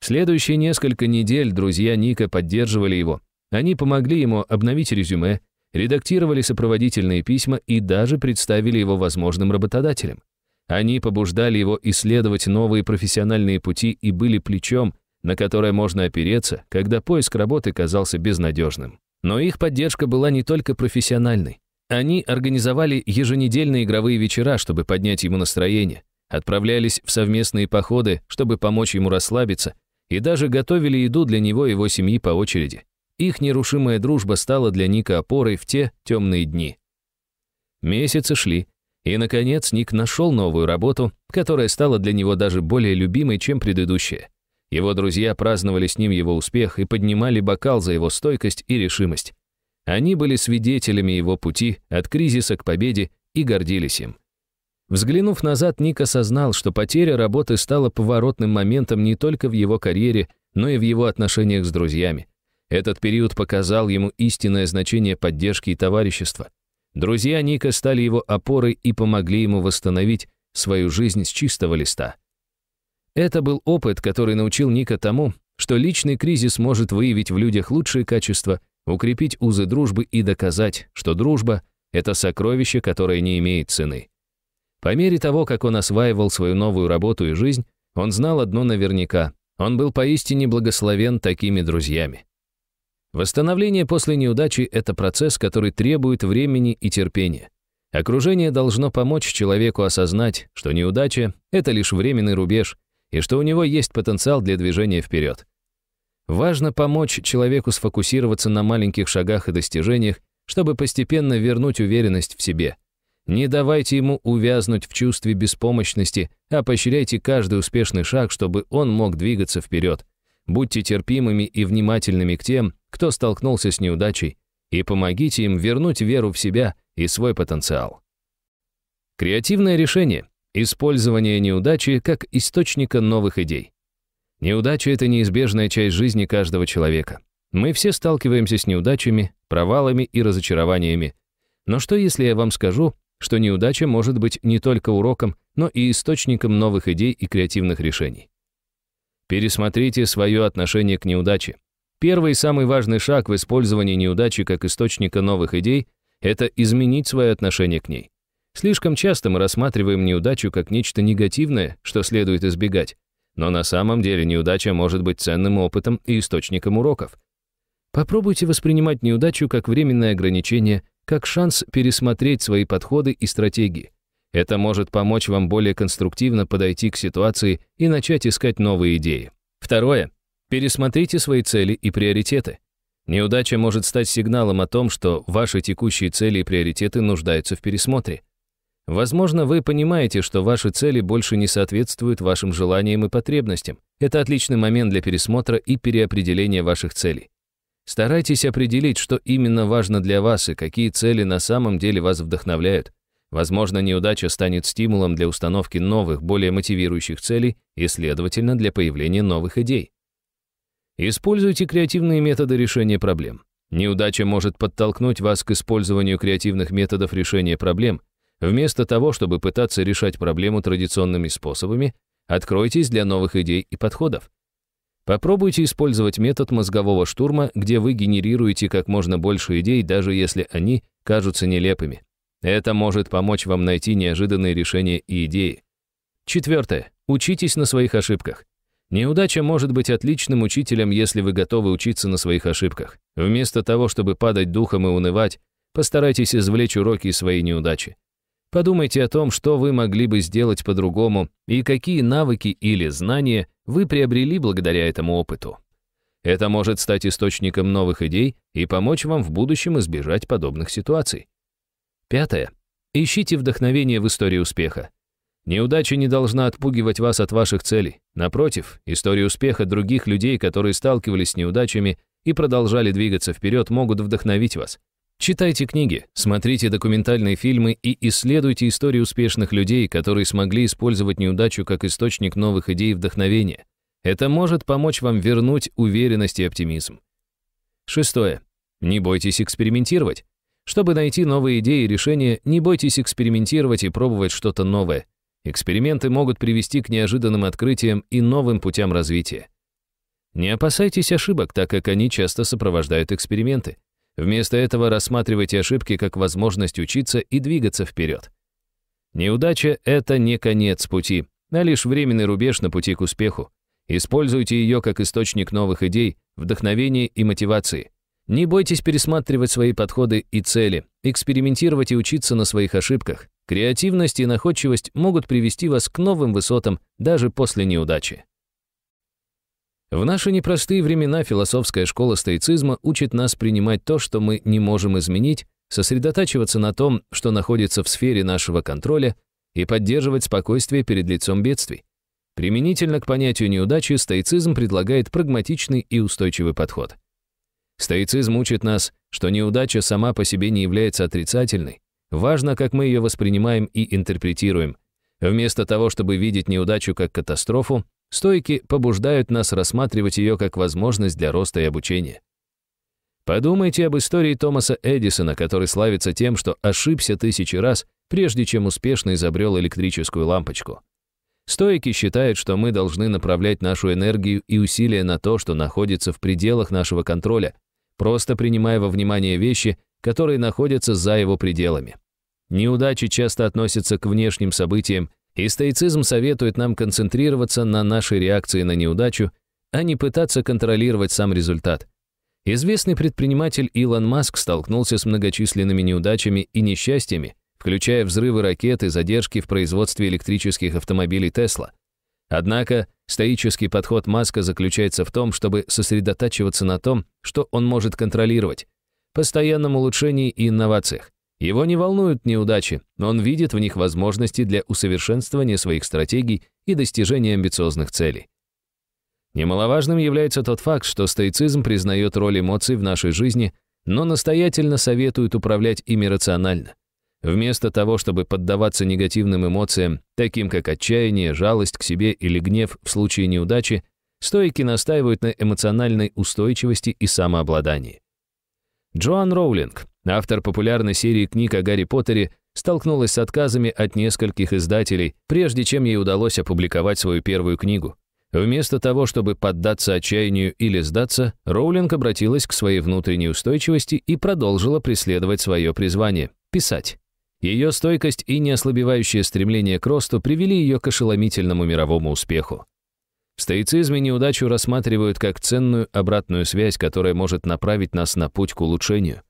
следующие несколько недель друзья Ника поддерживали его. Они помогли ему обновить резюме, редактировали сопроводительные письма и даже представили его возможным работодателям. Они побуждали его исследовать новые профессиональные пути и были плечом, на которое можно опереться, когда поиск работы казался безнадежным. Но их поддержка была не только профессиональной. Они организовали еженедельные игровые вечера, чтобы поднять ему настроение, отправлялись в совместные походы, чтобы помочь ему расслабиться, и даже готовили еду для него и его семьи по очереди. Их нерушимая дружба стала для Ника опорой в те темные дни. Месяцы шли, и, наконец, Ник нашел новую работу, которая стала для него даже более любимой, чем предыдущая. Его друзья праздновали с ним его успех и поднимали бокал за его стойкость и решимость. Они были свидетелями его пути от кризиса к победе и гордились им. Взглянув назад, Ник осознал, что потеря работы стала поворотным моментом не только в его карьере, но и в его отношениях с друзьями. Этот период показал ему истинное значение поддержки и товарищества. Друзья Ника стали его опорой и помогли ему восстановить свою жизнь с чистого листа. Это был опыт, который научил Ника тому, что личный кризис может выявить в людях лучшие качества, укрепить узы дружбы и доказать, что дружба — это сокровище, которое не имеет цены. По мере того, как он осваивал свою новую работу и жизнь, он знал одно наверняка. Он был поистине благословен такими друзьями. Восстановление после неудачи – это процесс, который требует времени и терпения. Окружение должно помочь человеку осознать, что неудача – это лишь временный рубеж, и что у него есть потенциал для движения вперед. Важно помочь человеку сфокусироваться на маленьких шагах и достижениях, чтобы постепенно вернуть уверенность в себе – не давайте ему увязнуть в чувстве беспомощности, а поощряйте каждый успешный шаг, чтобы он мог двигаться вперед. Будьте терпимыми и внимательными к тем, кто столкнулся с неудачей, и помогите им вернуть веру в себя и свой потенциал. Креативное решение – использование неудачи как источника новых идей. Неудача – это неизбежная часть жизни каждого человека. Мы все сталкиваемся с неудачами, провалами и разочарованиями. Но что, если я вам скажу, что неудача может быть не только уроком, но и источником новых идей и креативных решений. Пересмотрите свое отношение к неудаче. Первый и самый важный шаг в использовании неудачи как источника новых идей – это изменить свое отношение к ней. Слишком часто мы рассматриваем неудачу как нечто негативное, что следует избегать, но на самом деле неудача может быть ценным опытом и источником уроков. Попробуйте воспринимать неудачу как временное ограничение как шанс пересмотреть свои подходы и стратегии. Это может помочь вам более конструктивно подойти к ситуации и начать искать новые идеи. Второе. Пересмотрите свои цели и приоритеты. Неудача может стать сигналом о том, что ваши текущие цели и приоритеты нуждаются в пересмотре. Возможно, вы понимаете, что ваши цели больше не соответствуют вашим желаниям и потребностям. Это отличный момент для пересмотра и переопределения ваших целей. Старайтесь определить, что именно важно для вас и какие цели на самом деле вас вдохновляют. Возможно, неудача станет стимулом для установки новых, более мотивирующих целей и, следовательно, для появления новых идей. Используйте креативные методы решения проблем. Неудача может подтолкнуть вас к использованию креативных методов решения проблем. Вместо того, чтобы пытаться решать проблему традиционными способами, откройтесь для новых идей и подходов. Попробуйте использовать метод мозгового штурма, где вы генерируете как можно больше идей, даже если они кажутся нелепыми. Это может помочь вам найти неожиданные решения и идеи. Четвертое. Учитесь на своих ошибках. Неудача может быть отличным учителем, если вы готовы учиться на своих ошибках. Вместо того, чтобы падать духом и унывать, постарайтесь извлечь уроки из своей неудачи. Подумайте о том, что вы могли бы сделать по-другому и какие навыки или знания вы приобрели благодаря этому опыту. Это может стать источником новых идей и помочь вам в будущем избежать подобных ситуаций. Пятое. Ищите вдохновение в истории успеха. Неудача не должна отпугивать вас от ваших целей. Напротив, истории успеха других людей, которые сталкивались с неудачами и продолжали двигаться вперед, могут вдохновить вас. Читайте книги, смотрите документальные фильмы и исследуйте истории успешных людей, которые смогли использовать неудачу как источник новых идей и вдохновения. Это может помочь вам вернуть уверенность и оптимизм. Шестое. Не бойтесь экспериментировать. Чтобы найти новые идеи и решения, не бойтесь экспериментировать и пробовать что-то новое. Эксперименты могут привести к неожиданным открытиям и новым путям развития. Не опасайтесь ошибок, так как они часто сопровождают эксперименты. Вместо этого рассматривайте ошибки как возможность учиться и двигаться вперед. Неудача — это не конец пути, а лишь временный рубеж на пути к успеху. Используйте ее как источник новых идей, вдохновения и мотивации. Не бойтесь пересматривать свои подходы и цели, экспериментировать и учиться на своих ошибках. Креативность и находчивость могут привести вас к новым высотам даже после неудачи. В наши непростые времена философская школа стоицизма учит нас принимать то, что мы не можем изменить, сосредотачиваться на том, что находится в сфере нашего контроля, и поддерживать спокойствие перед лицом бедствий. Применительно к понятию неудачи стоицизм предлагает прагматичный и устойчивый подход. Стоицизм учит нас, что неудача сама по себе не является отрицательной. Важно, как мы ее воспринимаем и интерпретируем. Вместо того, чтобы видеть неудачу как катастрофу, Стойки побуждают нас рассматривать ее как возможность для роста и обучения. Подумайте об истории Томаса Эдисона, который славится тем, что ошибся тысячи раз, прежде чем успешно изобрел электрическую лампочку. Стоики считают, что мы должны направлять нашу энергию и усилия на то, что находится в пределах нашего контроля, просто принимая во внимание вещи, которые находятся за его пределами. Неудачи часто относятся к внешним событиям, и стоицизм советует нам концентрироваться на нашей реакции на неудачу, а не пытаться контролировать сам результат. Известный предприниматель Илон Маск столкнулся с многочисленными неудачами и несчастьями, включая взрывы ракет и задержки в производстве электрических автомобилей Тесла. Однако стоический подход Маска заключается в том, чтобы сосредотачиваться на том, что он может контролировать, постоянном улучшении и инновациях. Его не волнуют неудачи, но он видит в них возможности для усовершенствования своих стратегий и достижения амбициозных целей. Немаловажным является тот факт, что стоицизм признает роль эмоций в нашей жизни, но настоятельно советует управлять ими рационально. Вместо того, чтобы поддаваться негативным эмоциям, таким как отчаяние, жалость к себе или гнев в случае неудачи, стоики настаивают на эмоциональной устойчивости и самообладании. Джоан Роулинг Автор популярной серии книг о Гарри Поттере столкнулась с отказами от нескольких издателей, прежде чем ей удалось опубликовать свою первую книгу. Вместо того, чтобы поддаться отчаянию или сдаться, Роулинг обратилась к своей внутренней устойчивости и продолжила преследовать свое призвание – писать. Ее стойкость и неослабевающее стремление к росту привели ее к ошеломительному мировому успеху. В стоицизме неудачу рассматривают как ценную обратную связь, которая может направить нас на путь к улучшению –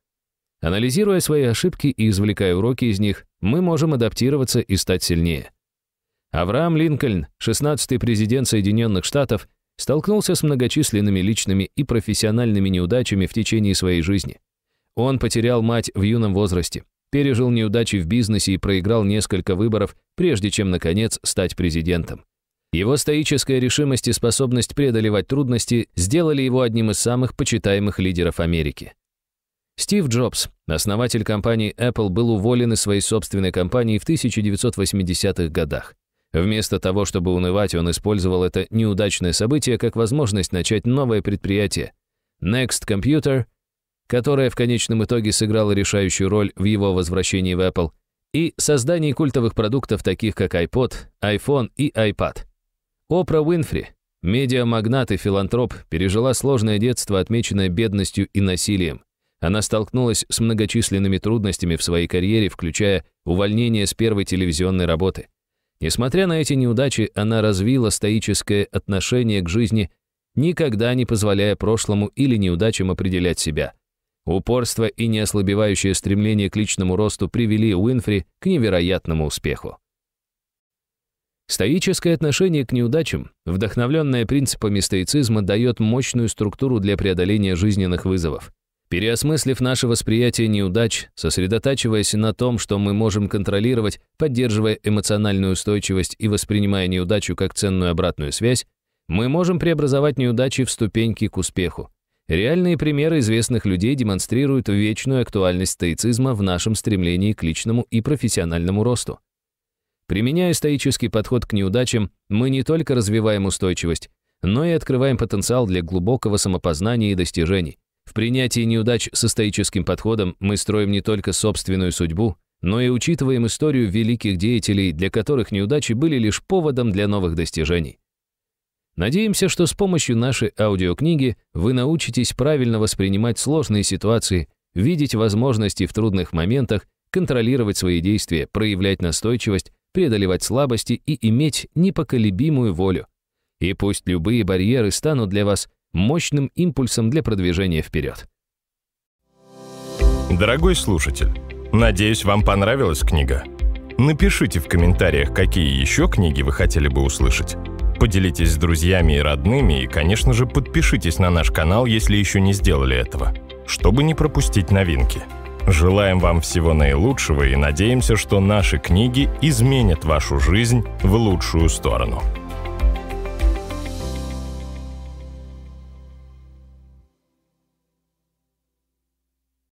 Анализируя свои ошибки и извлекая уроки из них, мы можем адаптироваться и стать сильнее. Авраам Линкольн, 16-й президент Соединенных Штатов, столкнулся с многочисленными личными и профессиональными неудачами в течение своей жизни. Он потерял мать в юном возрасте, пережил неудачи в бизнесе и проиграл несколько выборов, прежде чем, наконец, стать президентом. Его стоическая решимость и способность преодолевать трудности сделали его одним из самых почитаемых лидеров Америки. Стив Джобс, основатель компании Apple, был уволен из своей собственной компании в 1980-х годах. Вместо того, чтобы унывать, он использовал это неудачное событие как возможность начать новое предприятие – Next Computer, которое в конечном итоге сыграло решающую роль в его возвращении в Apple, и создании культовых продуктов, таких как iPod, iPhone и iPad. Опра Уинфри, медиамагнат и филантроп, пережила сложное детство, отмеченное бедностью и насилием. Она столкнулась с многочисленными трудностями в своей карьере, включая увольнение с первой телевизионной работы. Несмотря на эти неудачи, она развила стоическое отношение к жизни, никогда не позволяя прошлому или неудачам определять себя. Упорство и неослабевающее стремление к личному росту привели Уинфри к невероятному успеху. Стоическое отношение к неудачам, вдохновленное принципами стоицизма, дает мощную структуру для преодоления жизненных вызовов. Переосмыслив наше восприятие неудач, сосредотачиваясь на том, что мы можем контролировать, поддерживая эмоциональную устойчивость и воспринимая неудачу как ценную обратную связь, мы можем преобразовать неудачи в ступеньки к успеху. Реальные примеры известных людей демонстрируют вечную актуальность стоицизма в нашем стремлении к личному и профессиональному росту. Применяя стоический подход к неудачам, мы не только развиваем устойчивость, но и открываем потенциал для глубокого самопознания и достижений. В принятии неудач с стоическим подходом мы строим не только собственную судьбу, но и учитываем историю великих деятелей, для которых неудачи были лишь поводом для новых достижений. Надеемся, что с помощью нашей аудиокниги вы научитесь правильно воспринимать сложные ситуации, видеть возможности в трудных моментах, контролировать свои действия, проявлять настойчивость, преодолевать слабости и иметь непоколебимую волю. И пусть любые барьеры станут для вас мощным импульсом для продвижения вперед. Дорогой слушатель, надеюсь, вам понравилась книга. Напишите в комментариях, какие еще книги вы хотели бы услышать. Поделитесь с друзьями и родными и, конечно же, подпишитесь на наш канал, если еще не сделали этого, чтобы не пропустить новинки. Желаем вам всего наилучшего и надеемся, что наши книги изменят вашу жизнь в лучшую сторону.